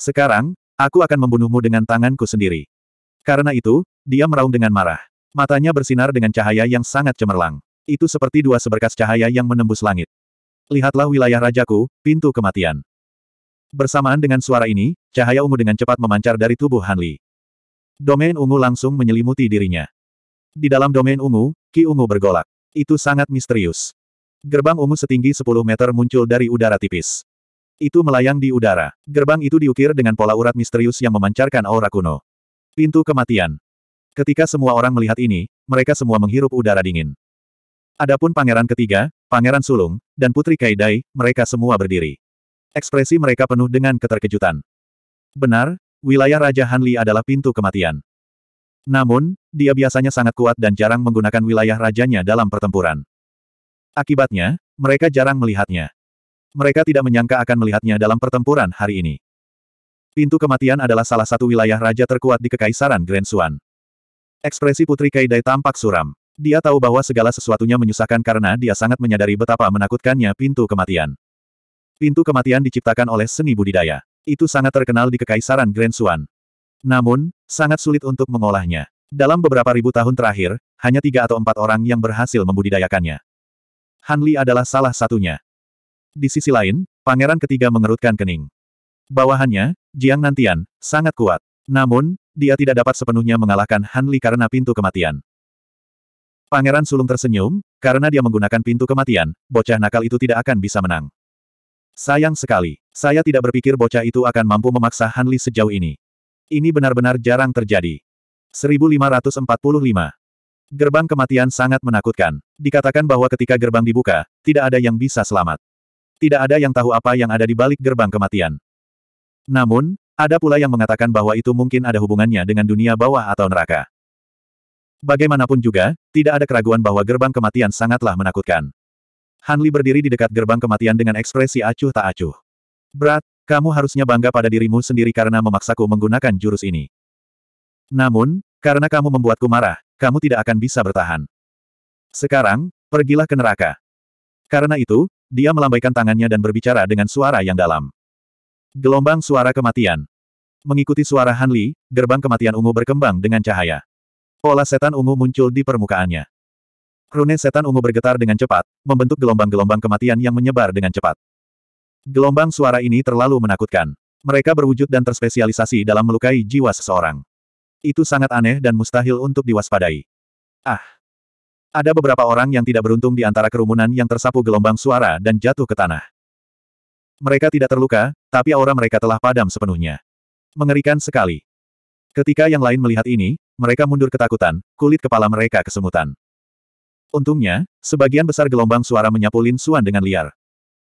Sekarang, aku akan membunuhmu dengan tanganku sendiri. Karena itu, dia meraung dengan marah. Matanya bersinar dengan cahaya yang sangat cemerlang. Itu seperti dua seberkas cahaya yang menembus langit. Lihatlah wilayah rajaku, pintu kematian. Bersamaan dengan suara ini, cahaya ungu dengan cepat memancar dari tubuh Hanli. Domain ungu langsung menyelimuti dirinya. Di dalam domain ungu, ki ungu bergolak. Itu sangat misterius. Gerbang ungu setinggi 10 meter muncul dari udara tipis. Itu melayang di udara. Gerbang itu diukir dengan pola urat misterius yang memancarkan aura kuno. Pintu kematian. Ketika semua orang melihat ini, mereka semua menghirup udara dingin. Adapun pangeran ketiga, pangeran sulung, dan putri Kaidai, mereka semua berdiri. Ekspresi mereka penuh dengan keterkejutan. Benar, wilayah Raja Hanli adalah pintu kematian. Namun, dia biasanya sangat kuat dan jarang menggunakan wilayah rajanya dalam pertempuran. Akibatnya, mereka jarang melihatnya. Mereka tidak menyangka akan melihatnya dalam pertempuran hari ini. Pintu kematian adalah salah satu wilayah raja terkuat di Kekaisaran Grand Suan. Ekspresi Putri Kaidai tampak suram. Dia tahu bahwa segala sesuatunya menyusahkan karena dia sangat menyadari betapa menakutkannya pintu kematian. Pintu kematian diciptakan oleh seni budidaya. Itu sangat terkenal di Kekaisaran Grand Suan. Namun, sangat sulit untuk mengolahnya. Dalam beberapa ribu tahun terakhir, hanya tiga atau empat orang yang berhasil membudidayakannya. Han Li adalah salah satunya. Di sisi lain, pangeran ketiga mengerutkan kening. Bawahannya, Jiang Nantian, sangat kuat. Namun, dia tidak dapat sepenuhnya mengalahkan Han Li karena pintu kematian. Pangeran Sulung tersenyum, karena dia menggunakan pintu kematian, bocah nakal itu tidak akan bisa menang. Sayang sekali. Saya tidak berpikir bocah itu akan mampu memaksa Hanli sejauh ini. Ini benar-benar jarang terjadi. 1545. Gerbang kematian sangat menakutkan. Dikatakan bahwa ketika gerbang dibuka, tidak ada yang bisa selamat. Tidak ada yang tahu apa yang ada di balik gerbang kematian. Namun, ada pula yang mengatakan bahwa itu mungkin ada hubungannya dengan dunia bawah atau neraka. Bagaimanapun juga, tidak ada keraguan bahwa gerbang kematian sangatlah menakutkan. Hanli berdiri di dekat gerbang kematian dengan ekspresi acuh tak acuh. Berat, kamu harusnya bangga pada dirimu sendiri karena memaksaku menggunakan jurus ini. Namun, karena kamu membuatku marah, kamu tidak akan bisa bertahan. Sekarang, pergilah ke neraka. Karena itu, dia melambaikan tangannya dan berbicara dengan suara yang dalam. Gelombang suara kematian. Mengikuti suara Hanli, gerbang kematian ungu berkembang dengan cahaya. Pola setan ungu muncul di permukaannya. Rune setan ungu bergetar dengan cepat, membentuk gelombang-gelombang kematian yang menyebar dengan cepat. Gelombang suara ini terlalu menakutkan. Mereka berwujud dan terspesialisasi dalam melukai jiwa seseorang. Itu sangat aneh dan mustahil untuk diwaspadai. Ah. Ada beberapa orang yang tidak beruntung di antara kerumunan yang tersapu gelombang suara dan jatuh ke tanah. Mereka tidak terluka, tapi aura mereka telah padam sepenuhnya. Mengerikan sekali. Ketika yang lain melihat ini, mereka mundur ketakutan, kulit kepala mereka kesemutan. Untungnya, sebagian besar gelombang suara menyapu Lin Xuan dengan liar.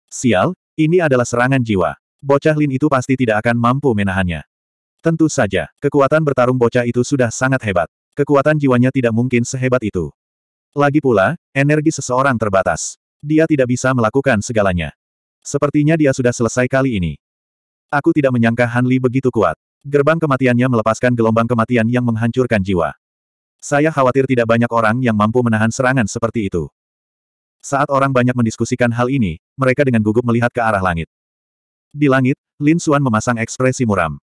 Sial, ini adalah serangan jiwa. Bocah Lin itu pasti tidak akan mampu menahannya. Tentu saja, kekuatan bertarung bocah itu sudah sangat hebat. Kekuatan jiwanya tidak mungkin sehebat itu. Lagi pula, energi seseorang terbatas. Dia tidak bisa melakukan segalanya. Sepertinya dia sudah selesai kali ini. Aku tidak menyangka Han Li begitu kuat. Gerbang kematiannya melepaskan gelombang kematian yang menghancurkan jiwa. Saya khawatir tidak banyak orang yang mampu menahan serangan seperti itu. Saat orang banyak mendiskusikan hal ini, mereka dengan gugup melihat ke arah langit. Di langit, Lin Xuan memasang ekspresi muram.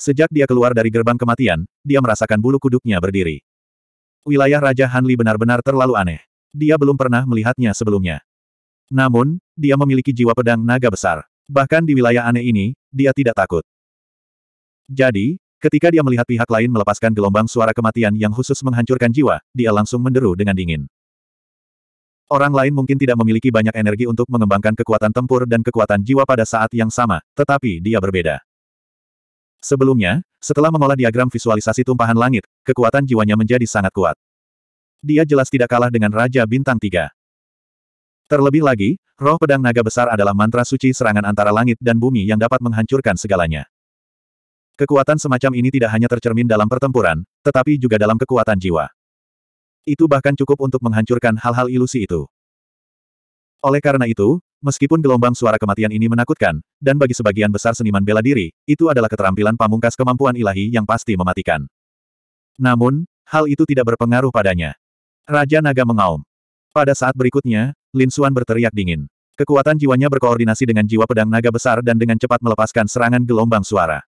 Sejak dia keluar dari gerbang kematian, dia merasakan bulu kuduknya berdiri. Wilayah Raja Hanli benar-benar terlalu aneh. Dia belum pernah melihatnya sebelumnya. Namun, dia memiliki jiwa pedang naga besar. Bahkan di wilayah aneh ini, dia tidak takut. Jadi, Ketika dia melihat pihak lain melepaskan gelombang suara kematian yang khusus menghancurkan jiwa, dia langsung menderu dengan dingin. Orang lain mungkin tidak memiliki banyak energi untuk mengembangkan kekuatan tempur dan kekuatan jiwa pada saat yang sama, tetapi dia berbeda. Sebelumnya, setelah mengolah diagram visualisasi tumpahan langit, kekuatan jiwanya menjadi sangat kuat. Dia jelas tidak kalah dengan Raja Bintang Tiga. Terlebih lagi, roh pedang naga besar adalah mantra suci serangan antara langit dan bumi yang dapat menghancurkan segalanya. Kekuatan semacam ini tidak hanya tercermin dalam pertempuran, tetapi juga dalam kekuatan jiwa. Itu bahkan cukup untuk menghancurkan hal-hal ilusi itu. Oleh karena itu, meskipun gelombang suara kematian ini menakutkan, dan bagi sebagian besar seniman bela diri, itu adalah keterampilan pamungkas kemampuan ilahi yang pasti mematikan. Namun, hal itu tidak berpengaruh padanya. Raja Naga mengaum. Pada saat berikutnya, Lin Xuan berteriak dingin. Kekuatan jiwanya berkoordinasi dengan jiwa pedang naga besar dan dengan cepat melepaskan serangan gelombang suara.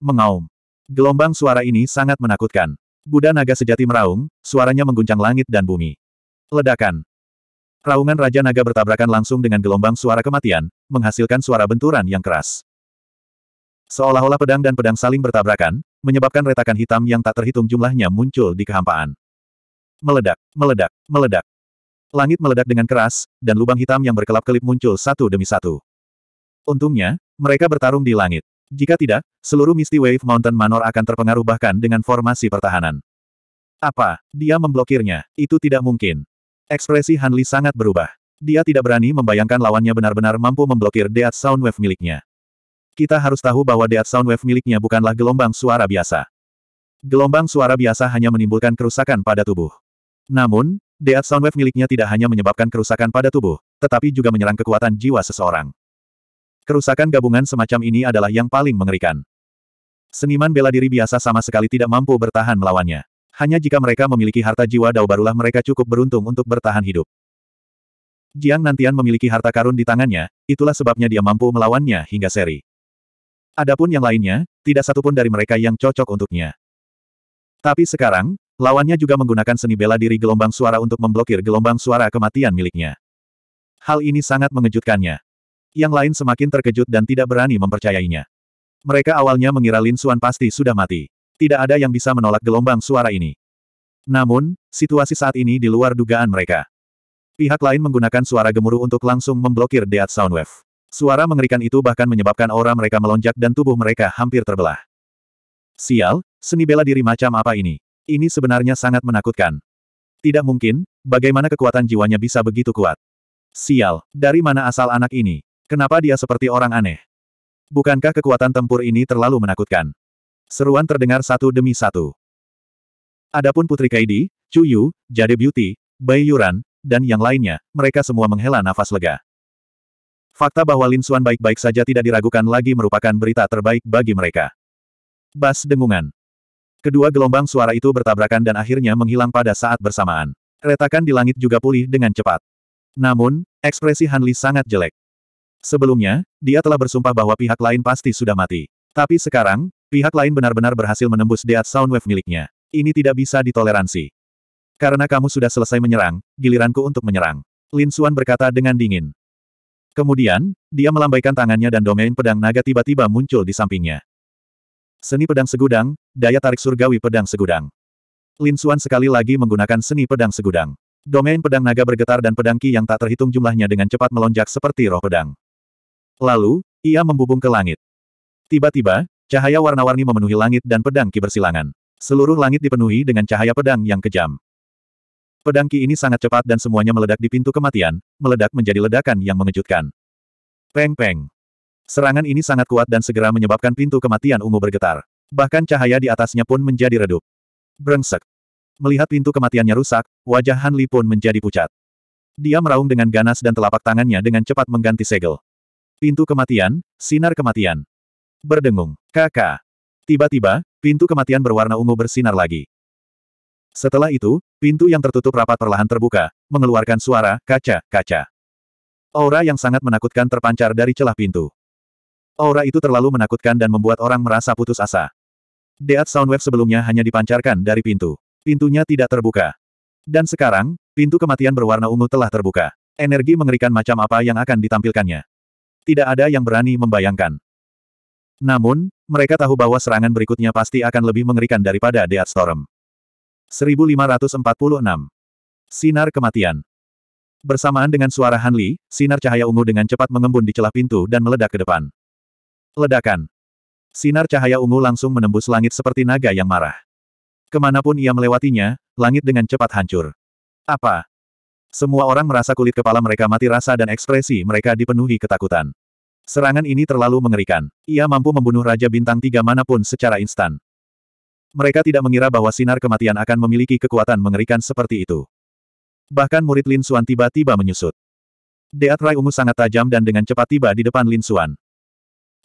Mengaum. Gelombang suara ini sangat menakutkan. Buddha naga sejati meraung, suaranya mengguncang langit dan bumi. Ledakan. Raungan Raja Naga bertabrakan langsung dengan gelombang suara kematian, menghasilkan suara benturan yang keras. Seolah-olah pedang dan pedang saling bertabrakan, menyebabkan retakan hitam yang tak terhitung jumlahnya muncul di kehampaan. Meledak, meledak, meledak. Langit meledak dengan keras, dan lubang hitam yang berkelap-kelip muncul satu demi satu. Untungnya, mereka bertarung di langit. Jika tidak, seluruh Misty Wave Mountain Manor akan terpengaruh bahkan dengan formasi pertahanan. Apa? Dia memblokirnya. Itu tidak mungkin. Ekspresi Hanli sangat berubah. Dia tidak berani membayangkan lawannya benar-benar mampu memblokir Death Sound Wave miliknya. Kita harus tahu bahwa Death Sound Wave miliknya bukanlah gelombang suara biasa. Gelombang suara biasa hanya menimbulkan kerusakan pada tubuh. Namun, Death Soundwave miliknya tidak hanya menyebabkan kerusakan pada tubuh, tetapi juga menyerang kekuatan jiwa seseorang. Kerusakan gabungan semacam ini adalah yang paling mengerikan. Seniman bela diri biasa sama sekali tidak mampu bertahan melawannya. Hanya jika mereka memiliki harta jiwa dao barulah mereka cukup beruntung untuk bertahan hidup. Jiang Nantian memiliki harta karun di tangannya, itulah sebabnya dia mampu melawannya hingga seri. Adapun yang lainnya, tidak satupun dari mereka yang cocok untuknya. Tapi sekarang, lawannya juga menggunakan seni bela diri gelombang suara untuk memblokir gelombang suara kematian miliknya. Hal ini sangat mengejutkannya. Yang lain semakin terkejut dan tidak berani mempercayainya. Mereka awalnya mengira Lin Xuan pasti sudah mati. Tidak ada yang bisa menolak gelombang suara ini. Namun, situasi saat ini di luar dugaan mereka. Pihak lain menggunakan suara gemuruh untuk langsung memblokir Death Soundwave. Suara mengerikan itu bahkan menyebabkan aura mereka melonjak dan tubuh mereka hampir terbelah. Sial, seni bela diri macam apa ini? Ini sebenarnya sangat menakutkan. Tidak mungkin, bagaimana kekuatan jiwanya bisa begitu kuat? Sial, dari mana asal anak ini? Kenapa dia seperti orang aneh? Bukankah kekuatan tempur ini terlalu menakutkan? Seruan terdengar satu demi satu. Adapun Putri Kaidi, Chuyu, Jade Beauty, Bai Yuran, dan yang lainnya, mereka semua menghela nafas lega. Fakta bahwa Lin Xuan baik-baik saja tidak diragukan lagi merupakan berita terbaik bagi mereka. Bas dengungan. Kedua gelombang suara itu bertabrakan dan akhirnya menghilang pada saat bersamaan. Retakan di langit juga pulih dengan cepat. Namun, ekspresi Hanli sangat jelek. Sebelumnya, dia telah bersumpah bahwa pihak lain pasti sudah mati. Tapi sekarang, pihak lain benar-benar berhasil menembus Death Soundwave miliknya. Ini tidak bisa ditoleransi. Karena kamu sudah selesai menyerang, giliranku untuk menyerang. Lin Xuan berkata dengan dingin. Kemudian, dia melambaikan tangannya dan domain pedang naga tiba-tiba muncul di sampingnya. Seni pedang segudang, daya tarik surgawi pedang segudang. Lin Xuan sekali lagi menggunakan seni pedang segudang. Domain pedang naga bergetar dan pedang ki yang tak terhitung jumlahnya dengan cepat melonjak seperti roh pedang. Lalu, ia membubung ke langit. Tiba-tiba, cahaya warna-warni memenuhi langit dan pedang Ki bersilangan. Seluruh langit dipenuhi dengan cahaya pedang yang kejam. Pedang Ki ini sangat cepat dan semuanya meledak di pintu kematian, meledak menjadi ledakan yang mengejutkan. Peng-peng. Serangan ini sangat kuat dan segera menyebabkan pintu kematian ungu bergetar. Bahkan cahaya di atasnya pun menjadi redup. Brengsek. Melihat pintu kematiannya rusak, wajah Hanli pun menjadi pucat. Dia meraung dengan ganas dan telapak tangannya dengan cepat mengganti segel. Pintu kematian, sinar kematian. Berdengung. Kakak. Tiba-tiba, pintu kematian berwarna ungu bersinar lagi. Setelah itu, pintu yang tertutup rapat perlahan terbuka, mengeluarkan suara, kaca, kaca. Aura yang sangat menakutkan terpancar dari celah pintu. Aura itu terlalu menakutkan dan membuat orang merasa putus asa. Deat Soundwave sebelumnya hanya dipancarkan dari pintu. Pintunya tidak terbuka. Dan sekarang, pintu kematian berwarna ungu telah terbuka. Energi mengerikan macam apa yang akan ditampilkannya tidak ada yang berani membayangkan. Namun, mereka tahu bahwa serangan berikutnya pasti akan lebih mengerikan daripada Dead Storm. 1546. Sinar Kematian Bersamaan dengan suara Han Li, sinar cahaya ungu dengan cepat mengembun di celah pintu dan meledak ke depan. Ledakan. Sinar cahaya ungu langsung menembus langit seperti naga yang marah. Kemanapun ia melewatinya, langit dengan cepat hancur. Apa? Semua orang merasa kulit kepala mereka mati rasa dan ekspresi mereka dipenuhi ketakutan. Serangan ini terlalu mengerikan. Ia mampu membunuh Raja Bintang Tiga manapun secara instan. Mereka tidak mengira bahwa sinar kematian akan memiliki kekuatan mengerikan seperti itu. Bahkan murid Lin Xuan tiba-tiba menyusut. Deat Rai ungu sangat tajam dan dengan cepat tiba di depan Lin Xuan.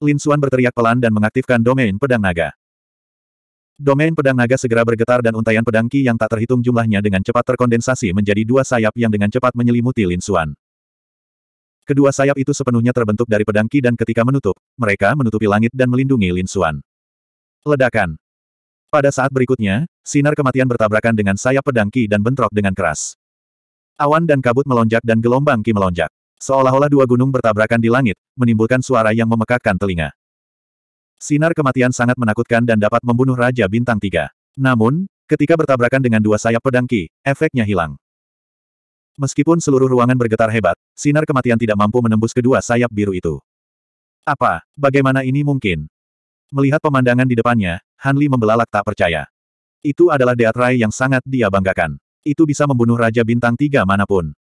Lin Xuan berteriak pelan dan mengaktifkan domain pedang naga. Domain pedang naga segera bergetar dan untaian pedang Qi yang tak terhitung jumlahnya dengan cepat terkondensasi menjadi dua sayap yang dengan cepat menyelimuti Lin Xuan. Kedua sayap itu sepenuhnya terbentuk dari pedang Qi dan ketika menutup, mereka menutupi langit dan melindungi Lin Xuan. Ledakan. Pada saat berikutnya, sinar kematian bertabrakan dengan sayap pedang Qi dan bentrok dengan keras. Awan dan kabut melonjak dan gelombang Qi melonjak. Seolah-olah dua gunung bertabrakan di langit, menimbulkan suara yang memekakkan telinga. Sinar kematian sangat menakutkan dan dapat membunuh Raja Bintang Tiga. Namun, ketika bertabrakan dengan dua sayap pedang Ki, efeknya hilang. Meskipun seluruh ruangan bergetar hebat, sinar kematian tidak mampu menembus kedua sayap biru itu. Apa? Bagaimana ini mungkin? Melihat pemandangan di depannya, Hanli membelalak tak percaya. Itu adalah Deatrai yang sangat dia banggakan. Itu bisa membunuh Raja Bintang Tiga manapun.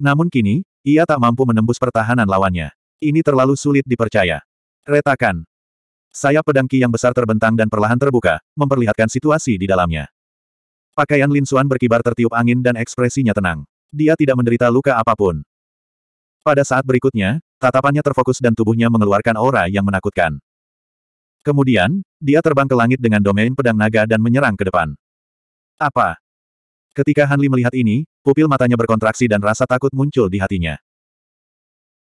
Namun kini, ia tak mampu menembus pertahanan lawannya. Ini terlalu sulit dipercaya. Retakan. Sayap pedangki yang besar terbentang dan perlahan terbuka, memperlihatkan situasi di dalamnya. Pakaian Lin Xuan berkibar tertiup angin dan ekspresinya tenang. Dia tidak menderita luka apapun. Pada saat berikutnya, tatapannya terfokus dan tubuhnya mengeluarkan aura yang menakutkan. Kemudian, dia terbang ke langit dengan domain pedang naga dan menyerang ke depan. Apa? Ketika Hanli melihat ini, pupil matanya berkontraksi dan rasa takut muncul di hatinya.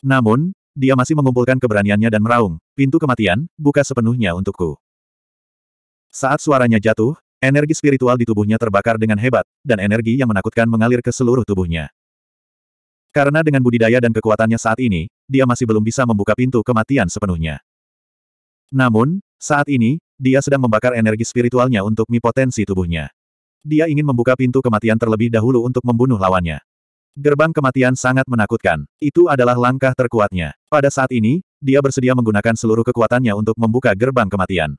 Namun, dia masih mengumpulkan keberaniannya dan meraung, pintu kematian, buka sepenuhnya untukku. Saat suaranya jatuh, energi spiritual di tubuhnya terbakar dengan hebat, dan energi yang menakutkan mengalir ke seluruh tubuhnya. Karena dengan budidaya dan kekuatannya saat ini, dia masih belum bisa membuka pintu kematian sepenuhnya. Namun, saat ini, dia sedang membakar energi spiritualnya untuk mi potensi tubuhnya. Dia ingin membuka pintu kematian terlebih dahulu untuk membunuh lawannya. Gerbang kematian sangat menakutkan. Itu adalah langkah terkuatnya. Pada saat ini, dia bersedia menggunakan seluruh kekuatannya untuk membuka gerbang kematian.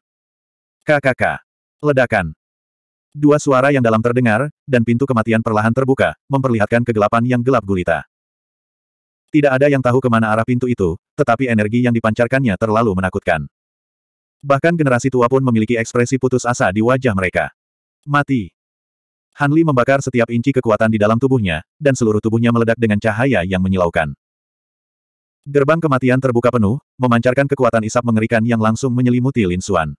KKK. Ledakan. Dua suara yang dalam terdengar, dan pintu kematian perlahan terbuka, memperlihatkan kegelapan yang gelap gulita. Tidak ada yang tahu kemana arah pintu itu, tetapi energi yang dipancarkannya terlalu menakutkan. Bahkan generasi tua pun memiliki ekspresi putus asa di wajah mereka. Mati. Han Li membakar setiap inci kekuatan di dalam tubuhnya, dan seluruh tubuhnya meledak dengan cahaya yang menyilaukan. Gerbang kematian terbuka penuh, memancarkan kekuatan isap mengerikan yang langsung menyelimuti Lin Xuan.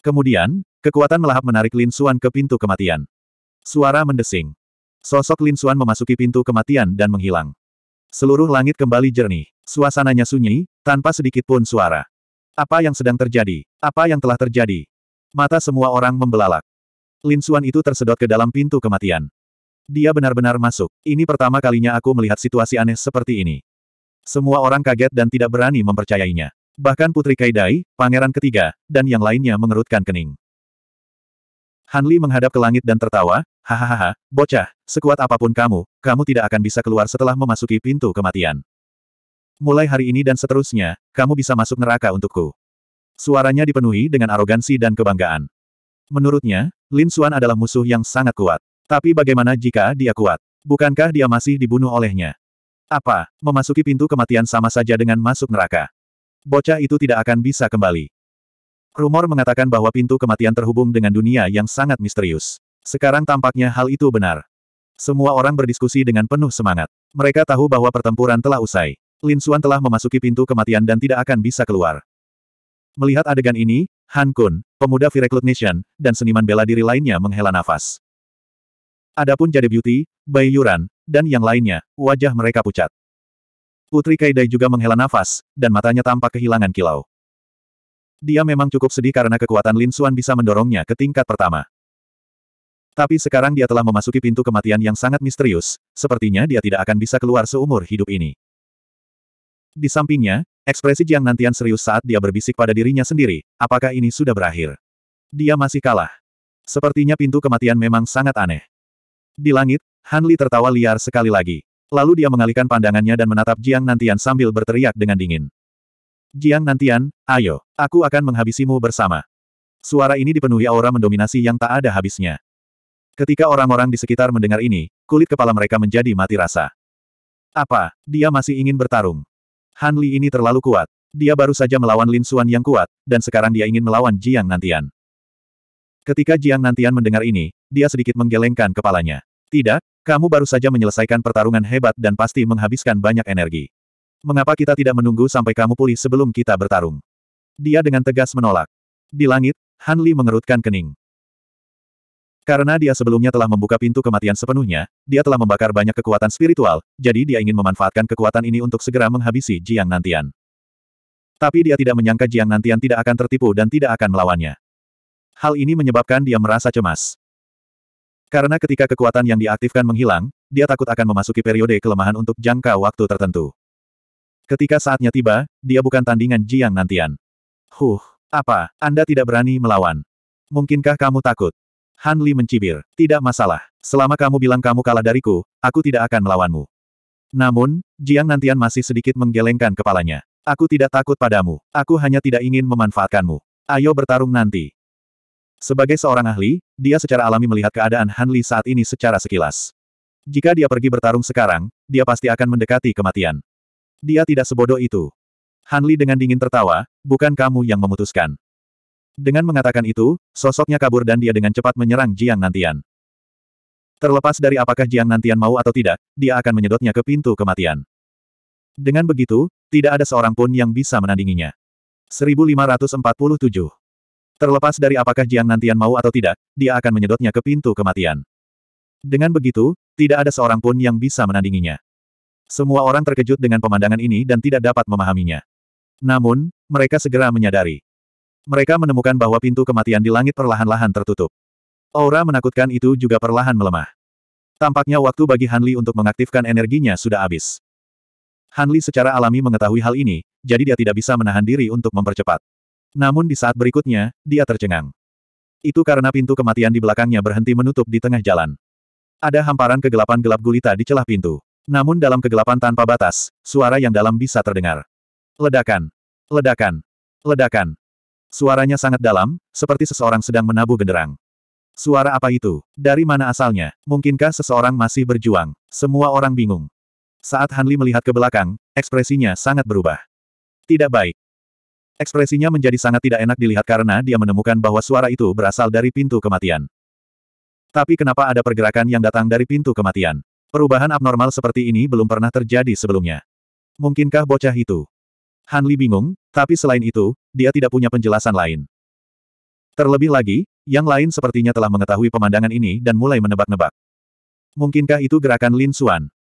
Kemudian, kekuatan melahap menarik Lin Xuan ke pintu kematian. Suara mendesing. Sosok Lin Xuan memasuki pintu kematian dan menghilang. Seluruh langit kembali jernih. Suasananya sunyi, tanpa sedikit pun suara. Apa yang sedang terjadi? Apa yang telah terjadi? Mata semua orang membelalak. Linsuan itu tersedot ke dalam pintu kematian. Dia benar-benar masuk. Ini pertama kalinya aku melihat situasi aneh seperti ini. Semua orang kaget dan tidak berani mempercayainya. Bahkan Putri Kaidai, pangeran ketiga, dan yang lainnya mengerutkan kening. Han Li menghadap ke langit dan tertawa, hahaha, bocah, sekuat apapun kamu, kamu tidak akan bisa keluar setelah memasuki pintu kematian. Mulai hari ini dan seterusnya, kamu bisa masuk neraka untukku. Suaranya dipenuhi dengan arogansi dan kebanggaan. Menurutnya, Lin Xuan adalah musuh yang sangat kuat. Tapi bagaimana jika dia kuat? Bukankah dia masih dibunuh olehnya? Apa, memasuki pintu kematian sama saja dengan masuk neraka? Bocah itu tidak akan bisa kembali. Rumor mengatakan bahwa pintu kematian terhubung dengan dunia yang sangat misterius. Sekarang tampaknya hal itu benar. Semua orang berdiskusi dengan penuh semangat. Mereka tahu bahwa pertempuran telah usai. Lin Xuan telah memasuki pintu kematian dan tidak akan bisa keluar. Melihat adegan ini, Han Kun, pemuda v Nation, dan seniman bela diri lainnya menghela nafas. Adapun Jade Beauty, Bai Yuran, dan yang lainnya, wajah mereka pucat. Putri Kaidai juga menghela nafas, dan matanya tampak kehilangan kilau. Dia memang cukup sedih karena kekuatan Lin Xuan bisa mendorongnya ke tingkat pertama. Tapi sekarang dia telah memasuki pintu kematian yang sangat misterius, sepertinya dia tidak akan bisa keluar seumur hidup ini. Di sampingnya, Ekspresi Jiang Nantian serius saat dia berbisik pada dirinya sendiri, apakah ini sudah berakhir? Dia masih kalah. Sepertinya pintu kematian memang sangat aneh. Di langit, Han Li tertawa liar sekali lagi. Lalu dia mengalihkan pandangannya dan menatap Jiang Nantian sambil berteriak dengan dingin. Jiang Nantian, ayo, aku akan menghabisimu bersama. Suara ini dipenuhi aura mendominasi yang tak ada habisnya. Ketika orang-orang di sekitar mendengar ini, kulit kepala mereka menjadi mati rasa. Apa, dia masih ingin bertarung? Han Li ini terlalu kuat. Dia baru saja melawan Lin Xuan yang kuat, dan sekarang dia ingin melawan Jiang Nantian. Ketika Jiang Nantian mendengar ini, dia sedikit menggelengkan kepalanya. Tidak, kamu baru saja menyelesaikan pertarungan hebat dan pasti menghabiskan banyak energi. Mengapa kita tidak menunggu sampai kamu pulih sebelum kita bertarung? Dia dengan tegas menolak. Di langit, Han Li mengerutkan kening. Karena dia sebelumnya telah membuka pintu kematian sepenuhnya, dia telah membakar banyak kekuatan spiritual, jadi dia ingin memanfaatkan kekuatan ini untuk segera menghabisi Jiang Nantian. Tapi dia tidak menyangka Jiang Nantian tidak akan tertipu dan tidak akan melawannya. Hal ini menyebabkan dia merasa cemas. Karena ketika kekuatan yang diaktifkan menghilang, dia takut akan memasuki periode kelemahan untuk jangka waktu tertentu. Ketika saatnya tiba, dia bukan tandingan Jiang Nantian. Huh, apa, Anda tidak berani melawan? Mungkinkah kamu takut? Han Li mencibir. Tidak masalah. Selama kamu bilang kamu kalah dariku, aku tidak akan melawanmu. Namun, Jiang Nantian masih sedikit menggelengkan kepalanya. Aku tidak takut padamu. Aku hanya tidak ingin memanfaatkanmu. Ayo bertarung nanti. Sebagai seorang ahli, dia secara alami melihat keadaan Han Li saat ini secara sekilas. Jika dia pergi bertarung sekarang, dia pasti akan mendekati kematian. Dia tidak sebodoh itu. Han Li dengan dingin tertawa, bukan kamu yang memutuskan. Dengan mengatakan itu, sosoknya kabur dan dia dengan cepat menyerang Jiang Nantian. Terlepas dari apakah Jiang Nantian mau atau tidak, dia akan menyedotnya ke pintu kematian. Dengan begitu, tidak ada seorang pun yang bisa menandinginya. 1547 Terlepas dari apakah Jiang Nantian mau atau tidak, dia akan menyedotnya ke pintu kematian. Dengan begitu, tidak ada seorang pun yang bisa menandinginya. Semua orang terkejut dengan pemandangan ini dan tidak dapat memahaminya. Namun, mereka segera menyadari mereka menemukan bahwa pintu kematian di langit perlahan-lahan tertutup. Aura menakutkan itu juga perlahan melemah. Tampaknya waktu bagi Hanli untuk mengaktifkan energinya sudah habis. Hanli secara alami mengetahui hal ini, jadi dia tidak bisa menahan diri untuk mempercepat. Namun di saat berikutnya, dia tercengang. Itu karena pintu kematian di belakangnya berhenti menutup di tengah jalan. Ada hamparan kegelapan gelap gulita di celah pintu. Namun dalam kegelapan tanpa batas, suara yang dalam bisa terdengar. Ledakan. Ledakan. Ledakan. Suaranya sangat dalam, seperti seseorang sedang menabuh genderang. Suara apa itu? Dari mana asalnya? Mungkinkah seseorang masih berjuang? Semua orang bingung. Saat Hanli melihat ke belakang, ekspresinya sangat berubah. Tidak baik. Ekspresinya menjadi sangat tidak enak dilihat karena dia menemukan bahwa suara itu berasal dari pintu kematian. Tapi kenapa ada pergerakan yang datang dari pintu kematian? Perubahan abnormal seperti ini belum pernah terjadi sebelumnya. Mungkinkah bocah itu? Han Li bingung, tapi selain itu, dia tidak punya penjelasan lain. Terlebih lagi, yang lain sepertinya telah mengetahui pemandangan ini dan mulai menebak-nebak. Mungkinkah itu gerakan Lin Xuan?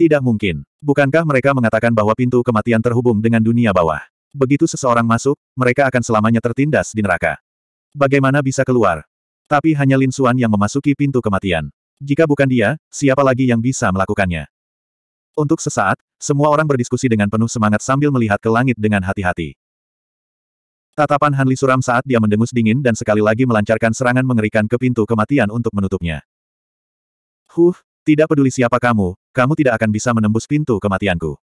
Tidak mungkin. Bukankah mereka mengatakan bahwa pintu kematian terhubung dengan dunia bawah? Begitu seseorang masuk, mereka akan selamanya tertindas di neraka. Bagaimana bisa keluar? Tapi hanya Lin Xuan yang memasuki pintu kematian. Jika bukan dia, siapa lagi yang bisa melakukannya? Untuk sesaat, semua orang berdiskusi dengan penuh semangat sambil melihat ke langit dengan hati-hati. Tatapan Hanli suram saat dia mendengus dingin dan sekali lagi melancarkan serangan mengerikan ke pintu kematian untuk menutupnya. Huh, tidak peduli siapa kamu, kamu tidak akan bisa menembus pintu kematianku.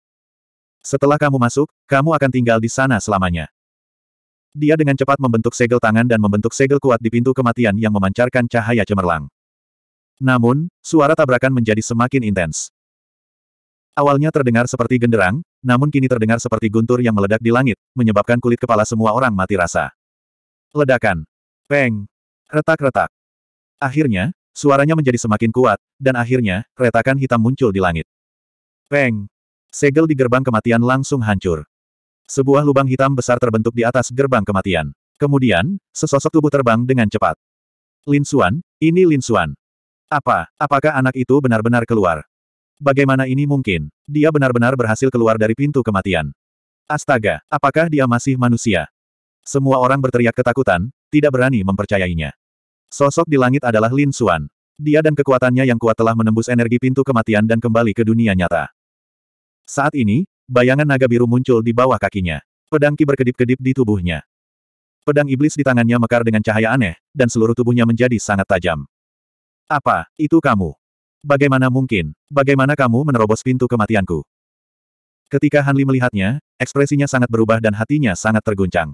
Setelah kamu masuk, kamu akan tinggal di sana selamanya. Dia dengan cepat membentuk segel tangan dan membentuk segel kuat di pintu kematian yang memancarkan cahaya cemerlang. Namun, suara tabrakan menjadi semakin intens. Awalnya terdengar seperti genderang, namun kini terdengar seperti guntur yang meledak di langit, menyebabkan kulit kepala semua orang mati rasa. Ledakan. Peng. Retak-retak. Akhirnya, suaranya menjadi semakin kuat, dan akhirnya, retakan hitam muncul di langit. Peng. Segel di gerbang kematian langsung hancur. Sebuah lubang hitam besar terbentuk di atas gerbang kematian. Kemudian, sesosok tubuh terbang dengan cepat. Lin Xuan, ini Lin Xuan. Apa, apakah anak itu benar-benar keluar? Bagaimana ini mungkin? Dia benar-benar berhasil keluar dari pintu kematian. Astaga, apakah dia masih manusia? Semua orang berteriak ketakutan, tidak berani mempercayainya. Sosok di langit adalah Lin Xuan. Dia dan kekuatannya yang kuat telah menembus energi pintu kematian dan kembali ke dunia nyata. Saat ini, bayangan naga biru muncul di bawah kakinya. Pedang ki berkedip-kedip di tubuhnya. Pedang iblis di tangannya mekar dengan cahaya aneh, dan seluruh tubuhnya menjadi sangat tajam. Apa, itu kamu? Bagaimana mungkin? Bagaimana kamu menerobos pintu kematianku? Ketika Hanli melihatnya, ekspresinya sangat berubah dan hatinya sangat terguncang.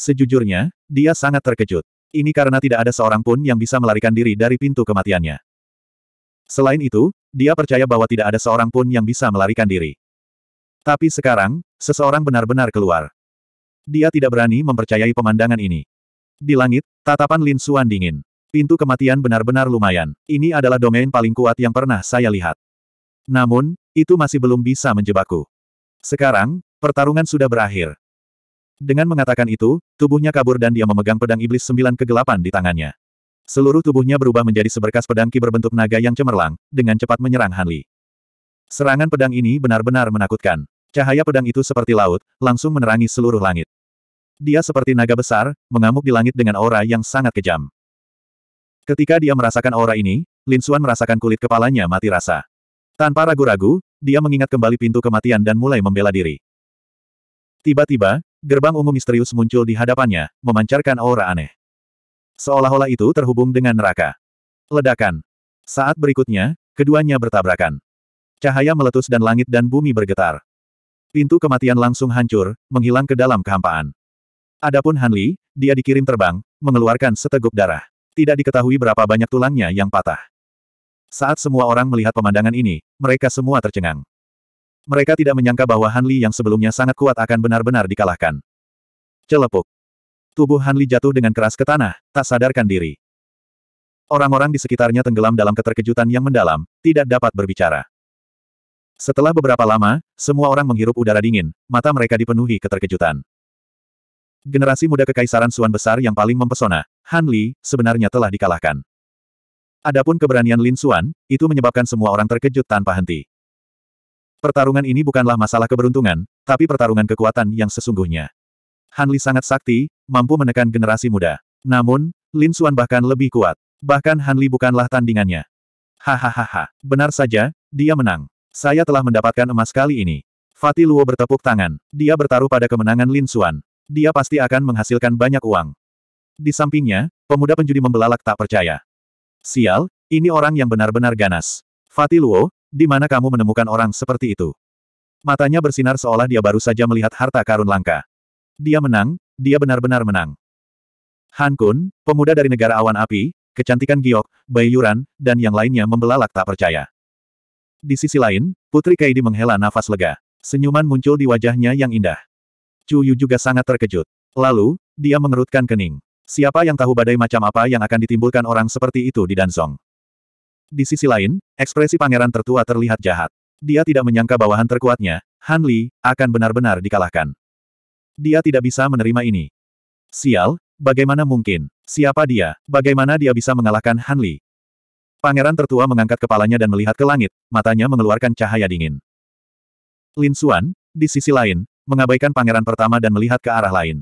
Sejujurnya, dia sangat terkejut. Ini karena tidak ada seorang pun yang bisa melarikan diri dari pintu kematiannya. Selain itu, dia percaya bahwa tidak ada seorang pun yang bisa melarikan diri. Tapi sekarang, seseorang benar-benar keluar. Dia tidak berani mempercayai pemandangan ini. Di langit, tatapan Lin Suan dingin. Pintu kematian benar-benar lumayan. Ini adalah domain paling kuat yang pernah saya lihat. Namun, itu masih belum bisa menjebakku. Sekarang, pertarungan sudah berakhir. Dengan mengatakan itu, tubuhnya kabur dan dia memegang pedang iblis sembilan kegelapan di tangannya. Seluruh tubuhnya berubah menjadi seberkas pedang ki berbentuk naga yang cemerlang, dengan cepat menyerang Hanli. Serangan pedang ini benar-benar menakutkan. Cahaya pedang itu seperti laut, langsung menerangi seluruh langit. Dia seperti naga besar, mengamuk di langit dengan aura yang sangat kejam. Ketika dia merasakan aura ini, Lin Xuan merasakan kulit kepalanya mati rasa. Tanpa ragu-ragu, dia mengingat kembali pintu kematian dan mulai membela diri. Tiba-tiba, gerbang ungu misterius muncul di hadapannya, memancarkan aura aneh. Seolah-olah itu terhubung dengan neraka. Ledakan. Saat berikutnya, keduanya bertabrakan. Cahaya meletus dan langit dan bumi bergetar. Pintu kematian langsung hancur, menghilang ke dalam kehampaan. Adapun Hanli, dia dikirim terbang, mengeluarkan seteguk darah. Tidak diketahui berapa banyak tulangnya yang patah. Saat semua orang melihat pemandangan ini, mereka semua tercengang. Mereka tidak menyangka bahwa Hanli yang sebelumnya sangat kuat akan benar-benar dikalahkan. Celepuk. Tubuh Hanli jatuh dengan keras ke tanah, tak sadarkan diri. Orang-orang di sekitarnya tenggelam dalam keterkejutan yang mendalam, tidak dapat berbicara. Setelah beberapa lama, semua orang menghirup udara dingin, mata mereka dipenuhi keterkejutan. Generasi muda kekaisaran Suan besar yang paling mempesona, Han Li, sebenarnya telah dikalahkan. Adapun keberanian Lin Xuan, itu menyebabkan semua orang terkejut tanpa henti. Pertarungan ini bukanlah masalah keberuntungan, tapi pertarungan kekuatan yang sesungguhnya. Han Li sangat sakti, mampu menekan generasi muda. Namun, Lin Xuan bahkan lebih kuat. Bahkan Han Li bukanlah tandingannya. Hahaha, benar saja, dia menang. Saya telah mendapatkan emas kali ini. Fatih Luo bertepuk tangan. Dia bertaruh pada kemenangan Lin Xuan. Dia pasti akan menghasilkan banyak uang. Di sampingnya, pemuda penjudi membelalak tak percaya. Sial, ini orang yang benar-benar ganas. Fatih Luo, di mana kamu menemukan orang seperti itu? Matanya bersinar seolah dia baru saja melihat harta karun langka. Dia menang, dia benar-benar menang. Han Kun, pemuda dari negara awan api, kecantikan giok, Yuran, dan yang lainnya membelalak tak percaya. Di sisi lain, Putri Kaidi menghela nafas lega. Senyuman muncul di wajahnya yang indah. Cuyu juga sangat terkejut. Lalu, dia mengerutkan kening. Siapa yang tahu badai macam apa yang akan ditimbulkan orang seperti itu di Danzong? Di sisi lain, ekspresi pangeran tertua terlihat jahat. Dia tidak menyangka bawahan terkuatnya, Han Li, akan benar-benar dikalahkan. Dia tidak bisa menerima ini. Sial, bagaimana mungkin? Siapa dia? Bagaimana dia bisa mengalahkan Han Li? Pangeran tertua mengangkat kepalanya dan melihat ke langit, matanya mengeluarkan cahaya dingin. Lin Xuan, di sisi lain, mengabaikan pangeran pertama dan melihat ke arah lain.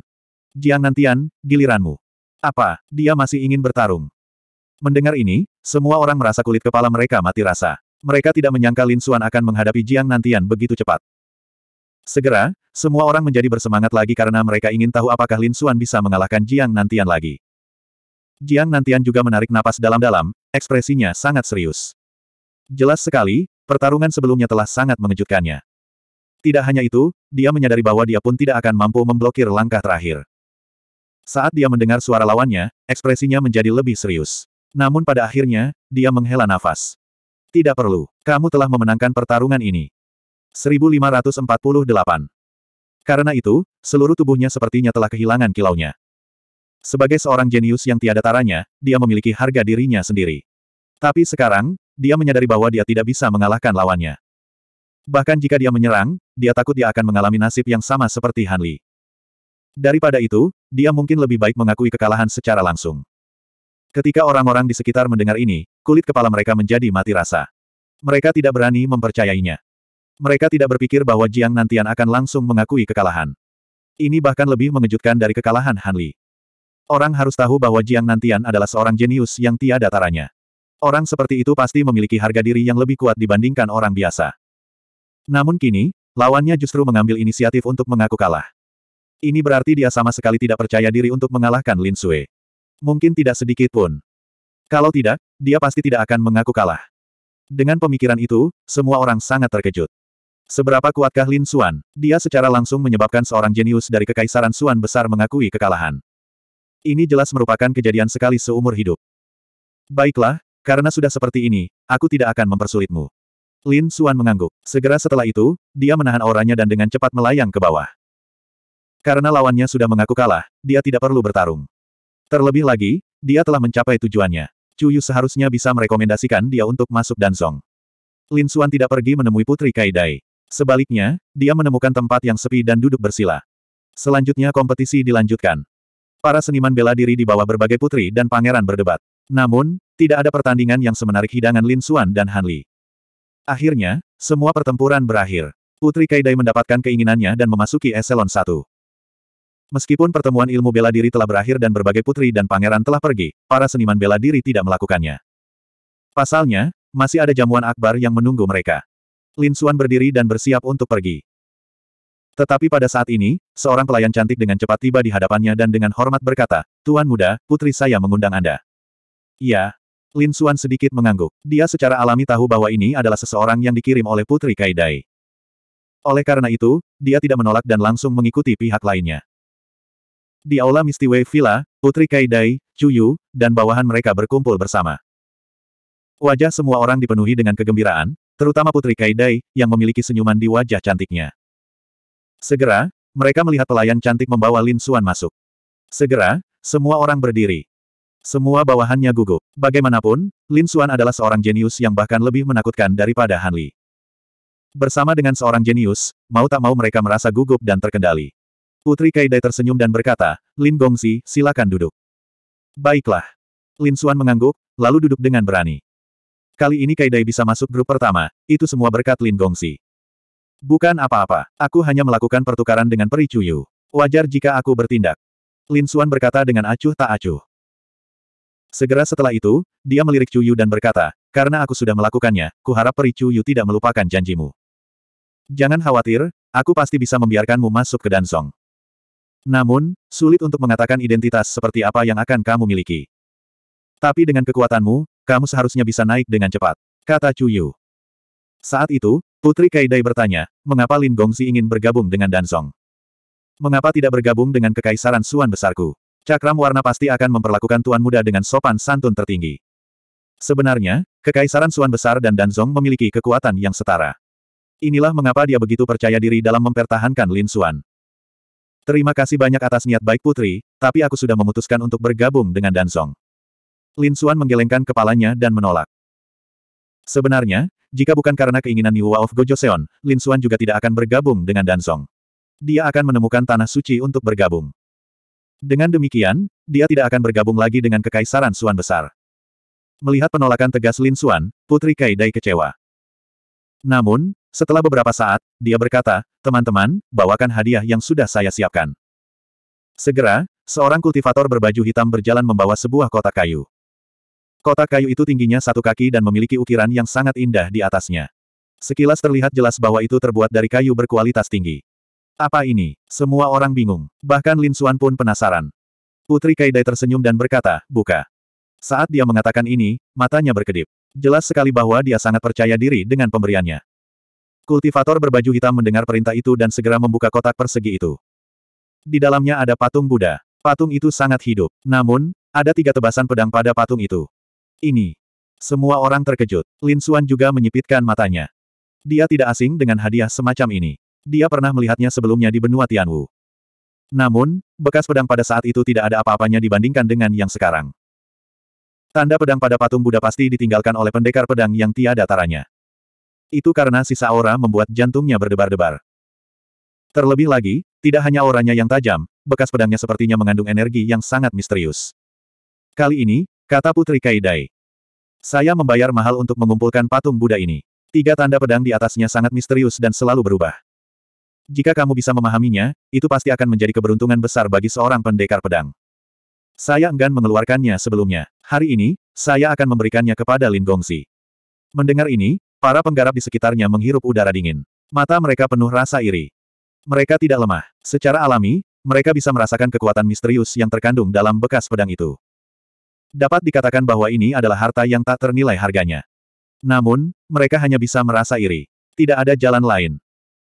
Jiang Nantian, giliranmu. Apa, dia masih ingin bertarung? Mendengar ini, semua orang merasa kulit kepala mereka mati rasa. Mereka tidak menyangka Lin Xuan akan menghadapi Jiang Nantian begitu cepat. Segera, semua orang menjadi bersemangat lagi karena mereka ingin tahu apakah Lin Xuan bisa mengalahkan Jiang Nantian lagi. Jiang Nantian juga menarik napas dalam-dalam, ekspresinya sangat serius. Jelas sekali, pertarungan sebelumnya telah sangat mengejutkannya. Tidak hanya itu, dia menyadari bahwa dia pun tidak akan mampu memblokir langkah terakhir. Saat dia mendengar suara lawannya, ekspresinya menjadi lebih serius. Namun pada akhirnya, dia menghela nafas. Tidak perlu, kamu telah memenangkan pertarungan ini. 1548 Karena itu, seluruh tubuhnya sepertinya telah kehilangan kilaunya. Sebagai seorang jenius yang tiada taranya, dia memiliki harga dirinya sendiri. Tapi sekarang, dia menyadari bahwa dia tidak bisa mengalahkan lawannya. Bahkan jika dia menyerang, dia takut dia akan mengalami nasib yang sama seperti Hanli. Daripada itu, dia mungkin lebih baik mengakui kekalahan secara langsung. Ketika orang-orang di sekitar mendengar ini, kulit kepala mereka menjadi mati rasa. Mereka tidak berani mempercayainya. Mereka tidak berpikir bahwa Jiang Nantian akan langsung mengakui kekalahan. Ini bahkan lebih mengejutkan dari kekalahan Han Li. Orang harus tahu bahwa Jiang Nantian adalah seorang jenius yang tiada taranya. Orang seperti itu pasti memiliki harga diri yang lebih kuat dibandingkan orang biasa. Namun kini, lawannya justru mengambil inisiatif untuk mengaku kalah. Ini berarti dia sama sekali tidak percaya diri untuk mengalahkan Lin Sui. Mungkin tidak sedikit pun. Kalau tidak, dia pasti tidak akan mengaku kalah. Dengan pemikiran itu, semua orang sangat terkejut. Seberapa kuatkah Lin Xuan? Dia secara langsung menyebabkan seorang jenius dari Kekaisaran Xuan besar mengakui kekalahan. Ini jelas merupakan kejadian sekali seumur hidup. Baiklah, karena sudah seperti ini, aku tidak akan mempersulitmu. Lin Xuan mengangguk. Segera setelah itu, dia menahan auranya dan dengan cepat melayang ke bawah. Karena lawannya sudah mengaku kalah, dia tidak perlu bertarung. Terlebih lagi, dia telah mencapai tujuannya. Cuyu seharusnya bisa merekomendasikan dia untuk masuk Danzong. Lin Xuan tidak pergi menemui Putri Kaidai. Sebaliknya, dia menemukan tempat yang sepi dan duduk bersila. Selanjutnya kompetisi dilanjutkan. Para seniman bela diri di bawah berbagai putri dan pangeran berdebat. Namun, tidak ada pertandingan yang semenarik hidangan Lin Xuan dan Han Li. Akhirnya, semua pertempuran berakhir. Putri Kaidai mendapatkan keinginannya dan memasuki eselon 1. Meskipun pertemuan ilmu bela diri telah berakhir dan berbagai putri dan pangeran telah pergi, para seniman bela diri tidak melakukannya. Pasalnya, masih ada jamuan akbar yang menunggu mereka. Lin Suan berdiri dan bersiap untuk pergi. Tetapi pada saat ini, seorang pelayan cantik dengan cepat tiba di hadapannya dan dengan hormat berkata, Tuan muda, putri saya mengundang Anda. Iya. Lin Suan sedikit mengangguk. Dia secara alami tahu bahwa ini adalah seseorang yang dikirim oleh Putri Kaidai. Oleh karena itu, dia tidak menolak dan langsung mengikuti pihak lainnya. Di aula Misty Wave Villa, Putri Kaidai, Chuyu, dan bawahan mereka berkumpul bersama. Wajah semua orang dipenuhi dengan kegembiraan, terutama Putri Kaidai, yang memiliki senyuman di wajah cantiknya. Segera, mereka melihat pelayan cantik membawa Lin Suan masuk. Segera, semua orang berdiri. Semua bawahannya gugup. Bagaimanapun, Lin Suan adalah seorang jenius yang bahkan lebih menakutkan daripada Han Li. Bersama dengan seorang jenius, mau tak mau mereka merasa gugup dan terkendali. Putri Kaidai tersenyum dan berkata, Lin Gongzi, silakan duduk. Baiklah. Lin Xuan mengangguk, lalu duduk dengan berani. Kali ini Kaidai bisa masuk grup pertama, itu semua berkat Lin Gongzi. Bukan apa-apa, aku hanya melakukan pertukaran dengan Peri Cuyu. Wajar jika aku bertindak. Lin Xuan berkata dengan acuh tak acuh. Segera setelah itu, dia melirik Cuyu dan berkata, karena aku sudah melakukannya, kuharap Peri Cuyu tidak melupakan janjimu. Jangan khawatir, aku pasti bisa membiarkanmu masuk ke Dansong. Namun, sulit untuk mengatakan identitas seperti apa yang akan kamu miliki. Tapi dengan kekuatanmu, kamu seharusnya bisa naik dengan cepat, kata Cuyu. Saat itu, Putri Kaidai bertanya, mengapa Lin Gongzi ingin bergabung dengan Dansong? Mengapa tidak bergabung dengan kekaisaran Suan Besarku? Cakram warna pasti akan memperlakukan tuan muda dengan sopan santun tertinggi. Sebenarnya, kekaisaran Suan Besar dan Danzong memiliki kekuatan yang setara. Inilah mengapa dia begitu percaya diri dalam mempertahankan Lin Suan. Terima kasih banyak atas niat baik putri, tapi aku sudah memutuskan untuk bergabung dengan Dansong. Lin Xuan menggelengkan kepalanya dan menolak. Sebenarnya, jika bukan karena keinginan Niuwa of Gojoseon, Lin Xuan juga tidak akan bergabung dengan Dansong. Dia akan menemukan tanah suci untuk bergabung. Dengan demikian, dia tidak akan bergabung lagi dengan Kekaisaran Xuan Besar. Melihat penolakan tegas Lin Xuan, Putri Kaidai kecewa. Namun, setelah beberapa saat, dia berkata, teman-teman, bawakan hadiah yang sudah saya siapkan. Segera, seorang kultivator berbaju hitam berjalan membawa sebuah kotak kayu. Kotak kayu itu tingginya satu kaki dan memiliki ukiran yang sangat indah di atasnya. Sekilas terlihat jelas bahwa itu terbuat dari kayu berkualitas tinggi. Apa ini? Semua orang bingung. Bahkan Lin Suan pun penasaran. Putri Kaidai tersenyum dan berkata, buka. Saat dia mengatakan ini, matanya berkedip. Jelas sekali bahwa dia sangat percaya diri dengan pemberiannya. Kultivator berbaju hitam mendengar perintah itu dan segera membuka kotak persegi itu. Di dalamnya ada patung Buddha. Patung itu sangat hidup. Namun, ada tiga tebasan pedang pada patung itu. Ini. Semua orang terkejut. Lin Suan juga menyipitkan matanya. Dia tidak asing dengan hadiah semacam ini. Dia pernah melihatnya sebelumnya di benua Tianwu. Namun, bekas pedang pada saat itu tidak ada apa-apanya dibandingkan dengan yang sekarang. Tanda pedang pada patung Buddha pasti ditinggalkan oleh pendekar pedang yang tiada taranya. Itu karena sisa aura membuat jantungnya berdebar-debar. Terlebih lagi, tidak hanya auranya yang tajam, bekas pedangnya sepertinya mengandung energi yang sangat misterius. Kali ini, kata Putri Kaidai. Saya membayar mahal untuk mengumpulkan patung Buddha ini. Tiga tanda pedang di atasnya sangat misterius dan selalu berubah. Jika kamu bisa memahaminya, itu pasti akan menjadi keberuntungan besar bagi seorang pendekar pedang. Saya enggan mengeluarkannya sebelumnya. Hari ini, saya akan memberikannya kepada Lin Gongzi. Mendengar ini, Para penggarap di sekitarnya menghirup udara dingin. Mata mereka penuh rasa iri. Mereka tidak lemah. Secara alami, mereka bisa merasakan kekuatan misterius yang terkandung dalam bekas pedang itu. Dapat dikatakan bahwa ini adalah harta yang tak ternilai harganya. Namun, mereka hanya bisa merasa iri. Tidak ada jalan lain.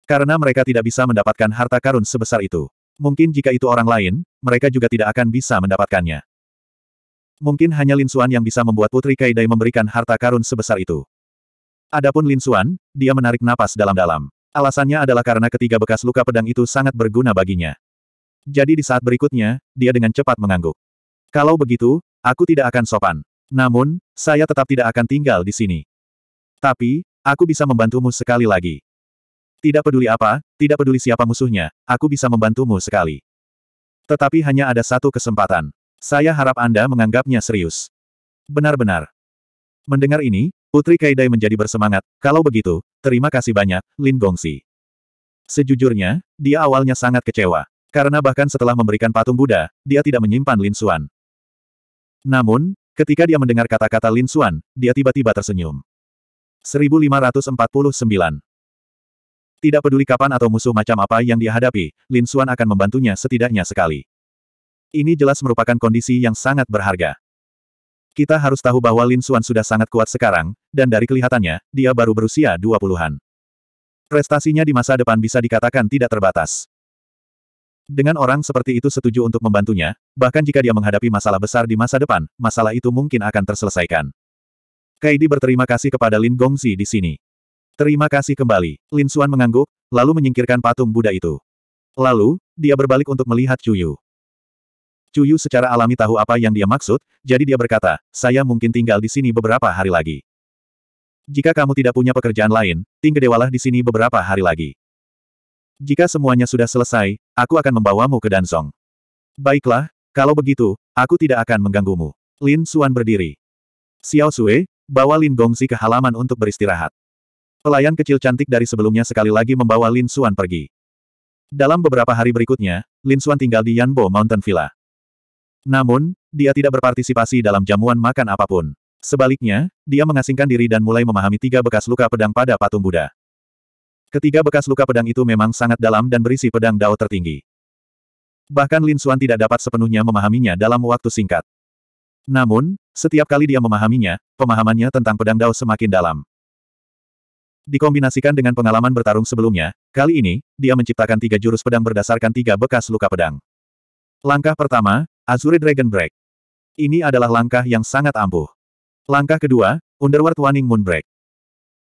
Karena mereka tidak bisa mendapatkan harta karun sebesar itu. Mungkin jika itu orang lain, mereka juga tidak akan bisa mendapatkannya. Mungkin hanya Lin Suan yang bisa membuat Putri Kaidai memberikan harta karun sebesar itu. Adapun Lin Xuan, dia menarik napas dalam-dalam. Alasannya adalah karena ketiga bekas luka pedang itu sangat berguna baginya. Jadi di saat berikutnya, dia dengan cepat mengangguk. Kalau begitu, aku tidak akan sopan. Namun, saya tetap tidak akan tinggal di sini. Tapi, aku bisa membantumu sekali lagi. Tidak peduli apa, tidak peduli siapa musuhnya, aku bisa membantumu sekali. Tetapi hanya ada satu kesempatan. Saya harap Anda menganggapnya serius. Benar-benar. Mendengar ini, Putri Kaidai menjadi bersemangat, kalau begitu, terima kasih banyak, Lin Gongsi. Sejujurnya, dia awalnya sangat kecewa. Karena bahkan setelah memberikan patung Buddha, dia tidak menyimpan Lin Xuan. Namun, ketika dia mendengar kata-kata Lin Xuan, dia tiba-tiba tersenyum. 1549 Tidak peduli kapan atau musuh macam apa yang dia hadapi, Lin Xuan akan membantunya setidaknya sekali. Ini jelas merupakan kondisi yang sangat berharga. Kita harus tahu bahwa Lin Xuan sudah sangat kuat sekarang, dan dari kelihatannya, dia baru berusia 20-an. Prestasinya di masa depan bisa dikatakan tidak terbatas. Dengan orang seperti itu setuju untuk membantunya, bahkan jika dia menghadapi masalah besar di masa depan, masalah itu mungkin akan terselesaikan. Kaidi berterima kasih kepada Lin Gongzi di sini. Terima kasih kembali. Lin Xuan mengangguk, lalu menyingkirkan patung Buddha itu. Lalu, dia berbalik untuk melihat Chu Yu. Cuyu secara alami tahu apa yang dia maksud, jadi dia berkata, saya mungkin tinggal di sini beberapa hari lagi. Jika kamu tidak punya pekerjaan lain, dewalah di sini beberapa hari lagi. Jika semuanya sudah selesai, aku akan membawamu ke Danzong. Baiklah, kalau begitu, aku tidak akan mengganggumu. Lin Suan berdiri. Xiao Sue, bawa Lin Gongsi ke halaman untuk beristirahat. Pelayan kecil cantik dari sebelumnya sekali lagi membawa Lin Suan pergi. Dalam beberapa hari berikutnya, Lin Suan tinggal di Yanbo Mountain Villa. Namun, dia tidak berpartisipasi dalam jamuan makan apapun. Sebaliknya, dia mengasingkan diri dan mulai memahami tiga bekas luka pedang pada patung Buddha. Ketiga bekas luka pedang itu memang sangat dalam dan berisi pedang dao tertinggi. Bahkan Lin Xuan tidak dapat sepenuhnya memahaminya dalam waktu singkat. Namun, setiap kali dia memahaminya, pemahamannya tentang pedang dao semakin dalam. Dikombinasikan dengan pengalaman bertarung sebelumnya, kali ini, dia menciptakan tiga jurus pedang berdasarkan tiga bekas luka pedang. Langkah pertama, Azure Dragon Break. Ini adalah langkah yang sangat ampuh. Langkah kedua, Underworld Warning Moon Break.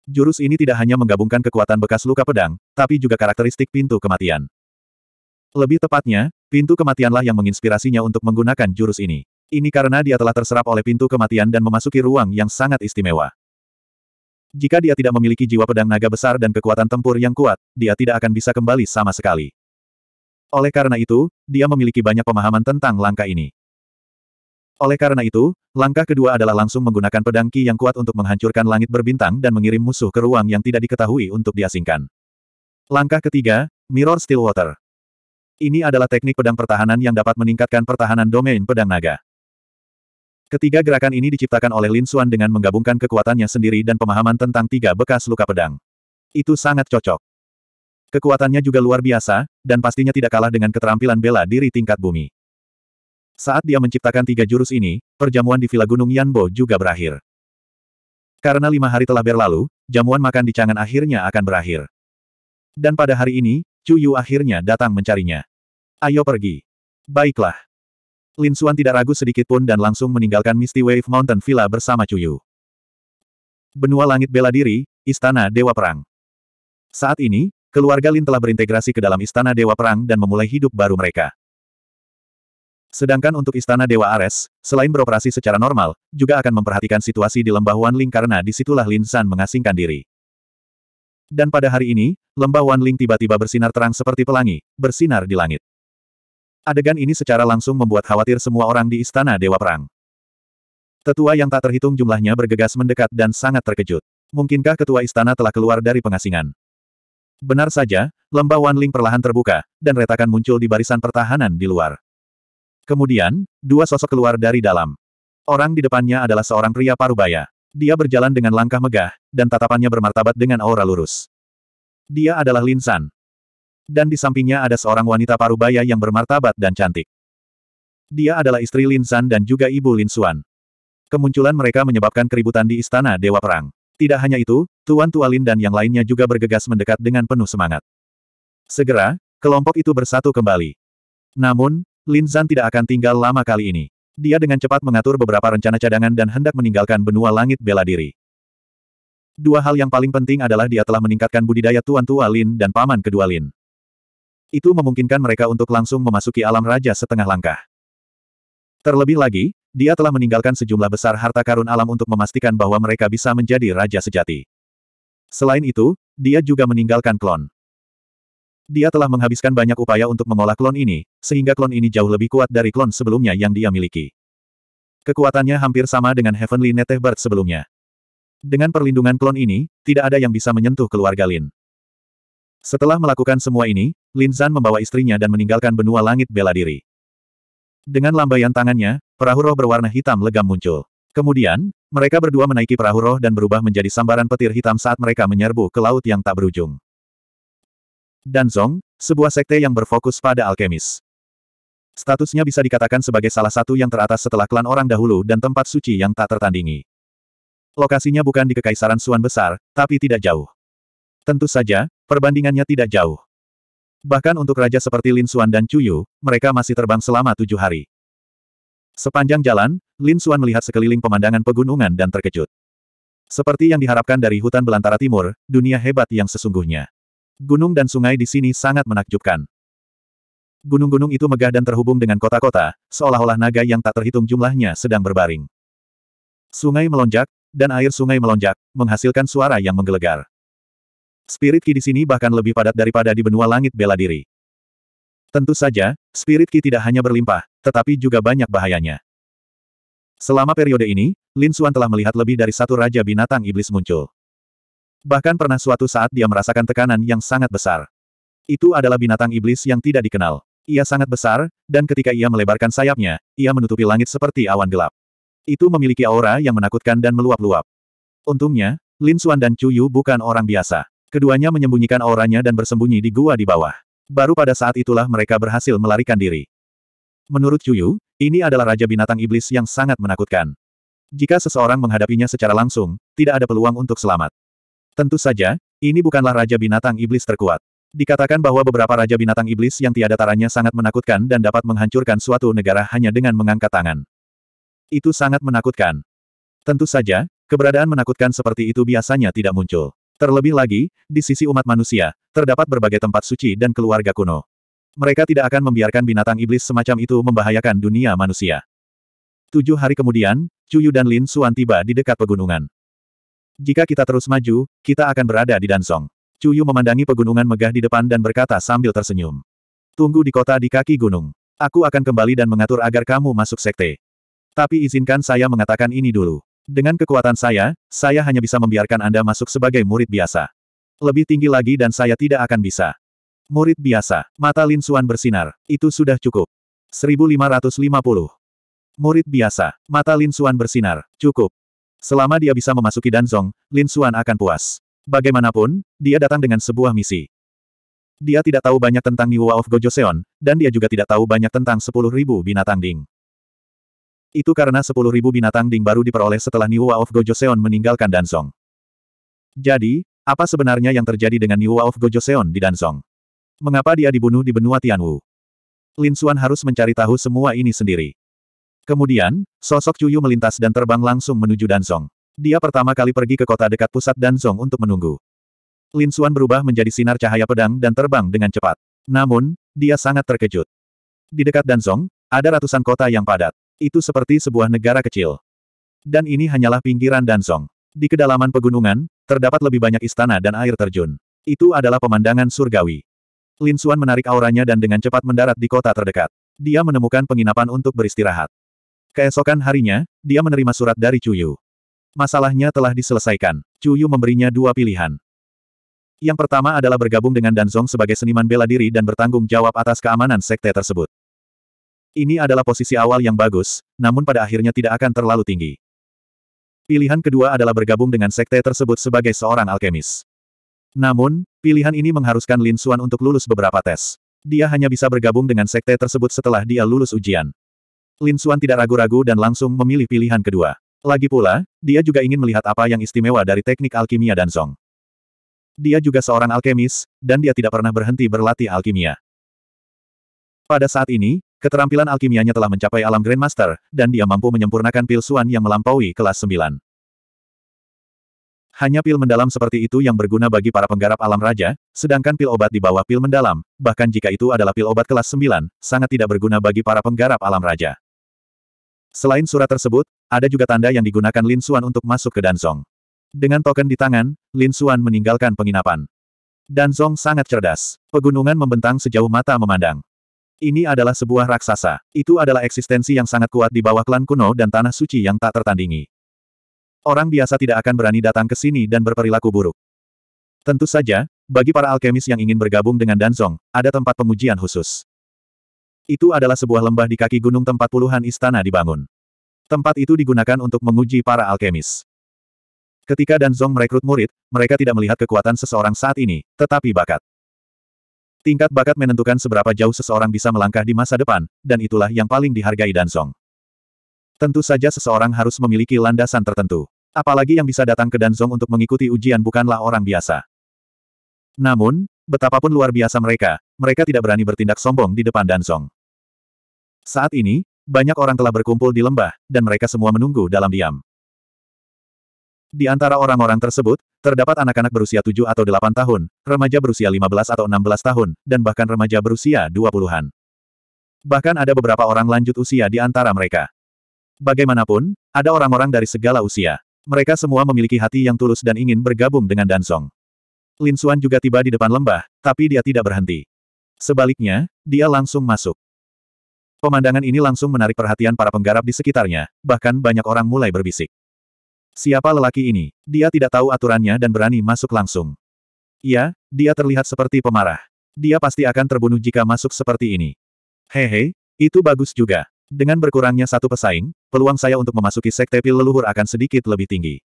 Jurus ini tidak hanya menggabungkan kekuatan bekas luka pedang, tapi juga karakteristik pintu kematian. Lebih tepatnya, pintu kematianlah yang menginspirasinya untuk menggunakan jurus ini. Ini karena dia telah terserap oleh pintu kematian dan memasuki ruang yang sangat istimewa. Jika dia tidak memiliki jiwa pedang naga besar dan kekuatan tempur yang kuat, dia tidak akan bisa kembali sama sekali. Oleh karena itu, dia memiliki banyak pemahaman tentang langkah ini. Oleh karena itu, langkah kedua adalah langsung menggunakan pedang Ki yang kuat untuk menghancurkan langit berbintang dan mengirim musuh ke ruang yang tidak diketahui untuk diasingkan. Langkah ketiga, Mirror Stillwater. Ini adalah teknik pedang pertahanan yang dapat meningkatkan pertahanan domain pedang naga. Ketiga gerakan ini diciptakan oleh Lin Xuan dengan menggabungkan kekuatannya sendiri dan pemahaman tentang tiga bekas luka pedang. Itu sangat cocok. Kekuatannya juga luar biasa, dan pastinya tidak kalah dengan keterampilan bela diri tingkat bumi. Saat dia menciptakan tiga jurus ini, perjamuan di Villa Gunung Yanbo juga berakhir. Karena lima hari telah berlalu, jamuan makan di Cangan akhirnya akan berakhir. Dan pada hari ini, Chu Yu akhirnya datang mencarinya. Ayo pergi. Baiklah. Lin Xuan tidak ragu sedikit pun dan langsung meninggalkan Misty Wave Mountain Villa bersama Chu Yu. Benua Langit Bela Diri, Istana Dewa Perang. Saat ini, Keluarga Lin telah berintegrasi ke dalam Istana Dewa Perang dan memulai hidup baru mereka. Sedangkan untuk Istana Dewa Ares, selain beroperasi secara normal, juga akan memperhatikan situasi di lembah Wan Ling karena disitulah Lin San mengasingkan diri. Dan pada hari ini, lembah Wan Ling tiba-tiba bersinar terang seperti pelangi, bersinar di langit. Adegan ini secara langsung membuat khawatir semua orang di Istana Dewa Perang. Tetua yang tak terhitung jumlahnya bergegas mendekat dan sangat terkejut. Mungkinkah ketua istana telah keluar dari pengasingan? Benar saja, lembah Wanling perlahan terbuka, dan retakan muncul di barisan pertahanan di luar. Kemudian, dua sosok keluar dari dalam. Orang di depannya adalah seorang pria parubaya. Dia berjalan dengan langkah megah, dan tatapannya bermartabat dengan aura lurus. Dia adalah Lin San. Dan di sampingnya ada seorang wanita parubaya yang bermartabat dan cantik. Dia adalah istri Lin San dan juga ibu Lin Suan. Kemunculan mereka menyebabkan keributan di istana Dewa Perang. Tidak hanya itu, Tuan Tualin dan yang lainnya juga bergegas mendekat dengan penuh semangat. Segera, kelompok itu bersatu kembali. Namun, Lin Zan tidak akan tinggal lama kali ini. Dia dengan cepat mengatur beberapa rencana cadangan dan hendak meninggalkan benua langit bela diri. Dua hal yang paling penting adalah dia telah meningkatkan budidaya Tuan Tua Lin dan Paman Kedua Lin. Itu memungkinkan mereka untuk langsung memasuki alam raja setengah langkah. Terlebih lagi, dia telah meninggalkan sejumlah besar harta karun alam untuk memastikan bahwa mereka bisa menjadi raja sejati. Selain itu, dia juga meninggalkan klon. Dia telah menghabiskan banyak upaya untuk mengolah klon ini, sehingga klon ini jauh lebih kuat dari klon sebelumnya yang dia miliki. Kekuatannya hampir sama dengan Heavenly Netherbird sebelumnya. Dengan perlindungan klon ini, tidak ada yang bisa menyentuh keluarga Lin. Setelah melakukan semua ini, Lin Zan membawa istrinya dan meninggalkan benua langit bela diri. Dengan lambaian tangannya, perahu roh berwarna hitam legam muncul. Kemudian, mereka berdua menaiki perahu roh dan berubah menjadi sambaran petir hitam saat mereka menyerbu ke laut yang tak berujung. Danzong, sebuah sekte yang berfokus pada alkemis. Statusnya bisa dikatakan sebagai salah satu yang teratas setelah klan orang dahulu dan tempat suci yang tak tertandingi. Lokasinya bukan di Kekaisaran Suan Besar, tapi tidak jauh. Tentu saja, perbandingannya tidak jauh. Bahkan untuk raja seperti Lin Xuan dan Cuyu, mereka masih terbang selama tujuh hari. Sepanjang jalan, Lin Xuan melihat sekeliling pemandangan pegunungan dan terkejut. Seperti yang diharapkan dari hutan belantara timur, dunia hebat yang sesungguhnya. Gunung dan sungai di sini sangat menakjubkan. Gunung-gunung itu megah dan terhubung dengan kota-kota, seolah-olah naga yang tak terhitung jumlahnya sedang berbaring. Sungai melonjak, dan air sungai melonjak, menghasilkan suara yang menggelegar. Spirit Ki di sini bahkan lebih padat daripada di benua langit bela diri. Tentu saja, Spirit Ki tidak hanya berlimpah, tetapi juga banyak bahayanya. Selama periode ini, Lin Xuan telah melihat lebih dari satu Raja Binatang Iblis muncul. Bahkan pernah suatu saat dia merasakan tekanan yang sangat besar. Itu adalah binatang iblis yang tidak dikenal. Ia sangat besar, dan ketika ia melebarkan sayapnya, ia menutupi langit seperti awan gelap. Itu memiliki aura yang menakutkan dan meluap-luap. Untungnya, Lin Xuan dan Chu Yu bukan orang biasa. Keduanya menyembunyikan auranya dan bersembunyi di gua di bawah. Baru pada saat itulah mereka berhasil melarikan diri. Menurut Cuyu, ini adalah Raja Binatang Iblis yang sangat menakutkan. Jika seseorang menghadapinya secara langsung, tidak ada peluang untuk selamat. Tentu saja, ini bukanlah Raja Binatang Iblis terkuat. Dikatakan bahwa beberapa Raja Binatang Iblis yang tiada taranya sangat menakutkan dan dapat menghancurkan suatu negara hanya dengan mengangkat tangan. Itu sangat menakutkan. Tentu saja, keberadaan menakutkan seperti itu biasanya tidak muncul. Terlebih lagi, di sisi umat manusia, terdapat berbagai tempat suci dan keluarga kuno. Mereka tidak akan membiarkan binatang iblis semacam itu membahayakan dunia manusia. Tujuh hari kemudian, Cuyu dan Lin Suan tiba di dekat pegunungan. Jika kita terus maju, kita akan berada di Dansong. Cuyu memandangi pegunungan megah di depan dan berkata sambil tersenyum. Tunggu di kota di kaki gunung. Aku akan kembali dan mengatur agar kamu masuk sekte. Tapi izinkan saya mengatakan ini dulu. Dengan kekuatan saya, saya hanya bisa membiarkan Anda masuk sebagai murid biasa. Lebih tinggi lagi dan saya tidak akan bisa. Murid biasa, mata Lin Xuan bersinar, itu sudah cukup. 1550. Murid biasa, mata Lin Xuan bersinar, cukup. Selama dia bisa memasuki Danzong, Lin Xuan akan puas. Bagaimanapun, dia datang dengan sebuah misi. Dia tidak tahu banyak tentang Niwa of Gojoseon, dan dia juga tidak tahu banyak tentang 10.000 binatang ding. Itu karena 10.000 binatang ding baru diperoleh setelah Niwa of Gojoseon meninggalkan Dansong. Jadi, apa sebenarnya yang terjadi dengan Niwa of Gojoseon di Dansong? Mengapa dia dibunuh di benua Tianwu? Lin Xuan harus mencari tahu semua ini sendiri. Kemudian, sosok Cuyu melintas dan terbang langsung menuju Dansong. Dia pertama kali pergi ke kota dekat pusat Dansong untuk menunggu. Lin Xuan berubah menjadi sinar cahaya pedang dan terbang dengan cepat. Namun, dia sangat terkejut. Di dekat Dansong, ada ratusan kota yang padat. Itu seperti sebuah negara kecil. Dan ini hanyalah pinggiran Danzong. Di kedalaman pegunungan, terdapat lebih banyak istana dan air terjun. Itu adalah pemandangan surgawi. Lin Suan menarik auranya dan dengan cepat mendarat di kota terdekat. Dia menemukan penginapan untuk beristirahat. Keesokan harinya, dia menerima surat dari Cuyu. Masalahnya telah diselesaikan. Cuyu memberinya dua pilihan. Yang pertama adalah bergabung dengan Danzong sebagai seniman bela diri dan bertanggung jawab atas keamanan sekte tersebut. Ini adalah posisi awal yang bagus, namun pada akhirnya tidak akan terlalu tinggi. Pilihan kedua adalah bergabung dengan sekte tersebut sebagai seorang alkemis. Namun, pilihan ini mengharuskan Lin Xuan untuk lulus beberapa tes. Dia hanya bisa bergabung dengan sekte tersebut setelah dia lulus ujian. Lin Xuan tidak ragu-ragu dan langsung memilih pilihan kedua. Lagi pula, dia juga ingin melihat apa yang istimewa dari teknik alkimia dan Zong. Dia juga seorang alkemis, dan dia tidak pernah berhenti berlatih alkimia. Pada saat ini, Keterampilan alkimianya telah mencapai alam Grandmaster, dan dia mampu menyempurnakan pil Suan yang melampaui kelas 9. Hanya pil mendalam seperti itu yang berguna bagi para penggarap alam raja, sedangkan pil obat di bawah pil mendalam, bahkan jika itu adalah pil obat kelas 9, sangat tidak berguna bagi para penggarap alam raja. Selain surat tersebut, ada juga tanda yang digunakan Lin Xuan untuk masuk ke Danzong. Dengan token di tangan, Lin Xuan meninggalkan penginapan. Danzong sangat cerdas. Pegunungan membentang sejauh mata memandang. Ini adalah sebuah raksasa. Itu adalah eksistensi yang sangat kuat di bawah klan kuno dan tanah suci yang tak tertandingi. Orang biasa tidak akan berani datang ke sini dan berperilaku buruk. Tentu saja, bagi para alkemis yang ingin bergabung dengan Danzong, ada tempat pengujian khusus. Itu adalah sebuah lembah di kaki gunung tempat puluhan istana dibangun. Tempat itu digunakan untuk menguji para alkemis. Ketika Danzong merekrut murid, mereka tidak melihat kekuatan seseorang saat ini, tetapi bakat. Tingkat bakat menentukan seberapa jauh seseorang bisa melangkah di masa depan, dan itulah yang paling dihargai Dan Song. Tentu saja seseorang harus memiliki landasan tertentu. Apalagi yang bisa datang ke Dan Song untuk mengikuti ujian bukanlah orang biasa. Namun, betapapun luar biasa mereka, mereka tidak berani bertindak sombong di depan Dan Song. Saat ini, banyak orang telah berkumpul di lembah, dan mereka semua menunggu dalam diam. Di antara orang-orang tersebut, terdapat anak-anak berusia 7 atau 8 tahun, remaja berusia 15 atau 16 tahun, dan bahkan remaja berusia 20-an. Bahkan ada beberapa orang lanjut usia di antara mereka. Bagaimanapun, ada orang-orang dari segala usia. Mereka semua memiliki hati yang tulus dan ingin bergabung dengan Dansong. Lin Xuan juga tiba di depan lembah, tapi dia tidak berhenti. Sebaliknya, dia langsung masuk. Pemandangan ini langsung menarik perhatian para penggarap di sekitarnya, bahkan banyak orang mulai berbisik. Siapa lelaki ini? Dia tidak tahu aturannya dan berani masuk langsung. Ya, dia terlihat seperti pemarah. Dia pasti akan terbunuh jika masuk seperti ini. Hehe, itu bagus juga. Dengan berkurangnya satu pesaing, peluang saya untuk memasuki sekte pil leluhur akan sedikit lebih tinggi.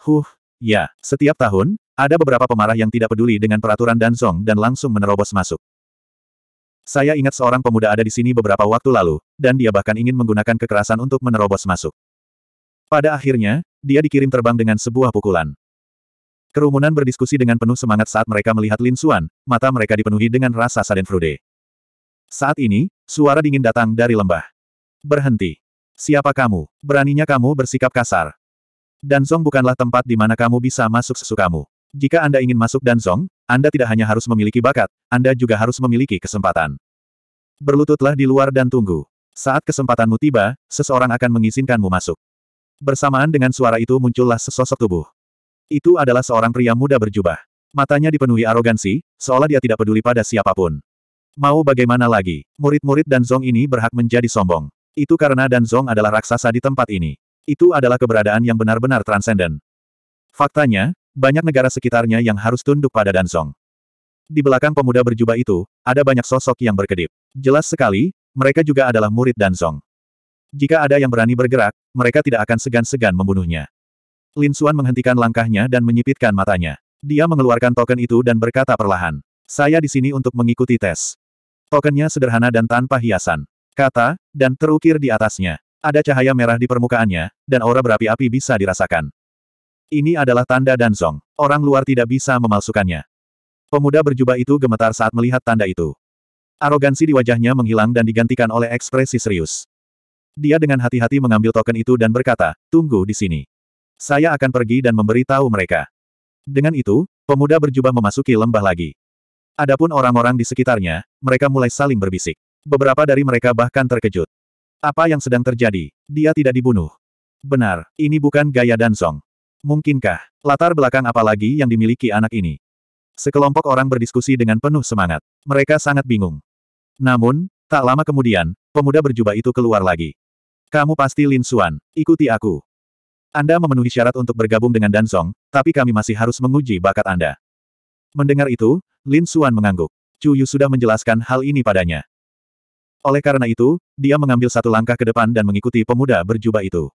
Huh, ya, setiap tahun, ada beberapa pemarah yang tidak peduli dengan peraturan dan Danzong dan langsung menerobos masuk. Saya ingat seorang pemuda ada di sini beberapa waktu lalu, dan dia bahkan ingin menggunakan kekerasan untuk menerobos masuk. Pada akhirnya, dia dikirim terbang dengan sebuah pukulan. Kerumunan berdiskusi dengan penuh semangat saat mereka melihat Lin Xuan, mata mereka dipenuhi dengan rasa sadenfrude. Saat ini, suara dingin datang dari lembah. Berhenti. Siapa kamu? Beraninya kamu bersikap kasar. Danzong bukanlah tempat di mana kamu bisa masuk sesukamu. Jika Anda ingin masuk Danzong, Anda tidak hanya harus memiliki bakat, Anda juga harus memiliki kesempatan. Berlututlah di luar dan tunggu. Saat kesempatanmu tiba, seseorang akan mengizinkanmu masuk. Bersamaan dengan suara itu muncullah sesosok tubuh. Itu adalah seorang pria muda berjubah. Matanya dipenuhi arogansi, seolah dia tidak peduli pada siapapun. Mau bagaimana lagi, murid-murid Danzong ini berhak menjadi sombong. Itu karena Danzong adalah raksasa di tempat ini. Itu adalah keberadaan yang benar-benar transenden. Faktanya, banyak negara sekitarnya yang harus tunduk pada Danzong. Di belakang pemuda berjubah itu, ada banyak sosok yang berkedip. Jelas sekali, mereka juga adalah murid Danzong. Jika ada yang berani bergerak, mereka tidak akan segan-segan membunuhnya. Lin Suan menghentikan langkahnya dan menyipitkan matanya. Dia mengeluarkan token itu dan berkata perlahan. Saya di sini untuk mengikuti tes. Tokennya sederhana dan tanpa hiasan. Kata, dan terukir di atasnya. Ada cahaya merah di permukaannya, dan aura berapi-api bisa dirasakan. Ini adalah tanda Danzong. Orang luar tidak bisa memalsukannya. Pemuda berjubah itu gemetar saat melihat tanda itu. Arogansi di wajahnya menghilang dan digantikan oleh ekspresi serius. Dia dengan hati-hati mengambil token itu dan berkata, tunggu di sini. Saya akan pergi dan memberitahu mereka. Dengan itu, pemuda berjubah memasuki lembah lagi. Adapun orang-orang di sekitarnya, mereka mulai saling berbisik. Beberapa dari mereka bahkan terkejut. Apa yang sedang terjadi? Dia tidak dibunuh. Benar, ini bukan gaya Dansong. Mungkinkah, latar belakang apa lagi yang dimiliki anak ini? Sekelompok orang berdiskusi dengan penuh semangat. Mereka sangat bingung. Namun, tak lama kemudian, pemuda berjubah itu keluar lagi. Kamu pasti Lin Suan. ikuti aku. Anda memenuhi syarat untuk bergabung dengan Danzong, tapi kami masih harus menguji bakat Anda. Mendengar itu, Lin Suan mengangguk. Chu Yu sudah menjelaskan hal ini padanya. Oleh karena itu, dia mengambil satu langkah ke depan dan mengikuti pemuda berjubah itu.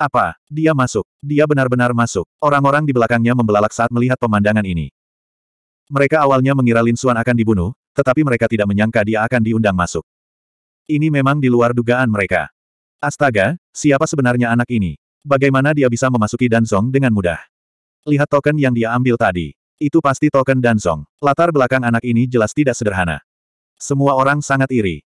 Apa? Dia masuk. Dia benar-benar masuk. Orang-orang di belakangnya membelalak saat melihat pemandangan ini. Mereka awalnya mengira Lin Suan akan dibunuh, tetapi mereka tidak menyangka dia akan diundang masuk. Ini memang di luar dugaan mereka. Astaga, siapa sebenarnya anak ini? Bagaimana dia bisa memasuki Danzong dengan mudah? Lihat token yang dia ambil tadi. Itu pasti token Danzong. Latar belakang anak ini jelas tidak sederhana. Semua orang sangat iri.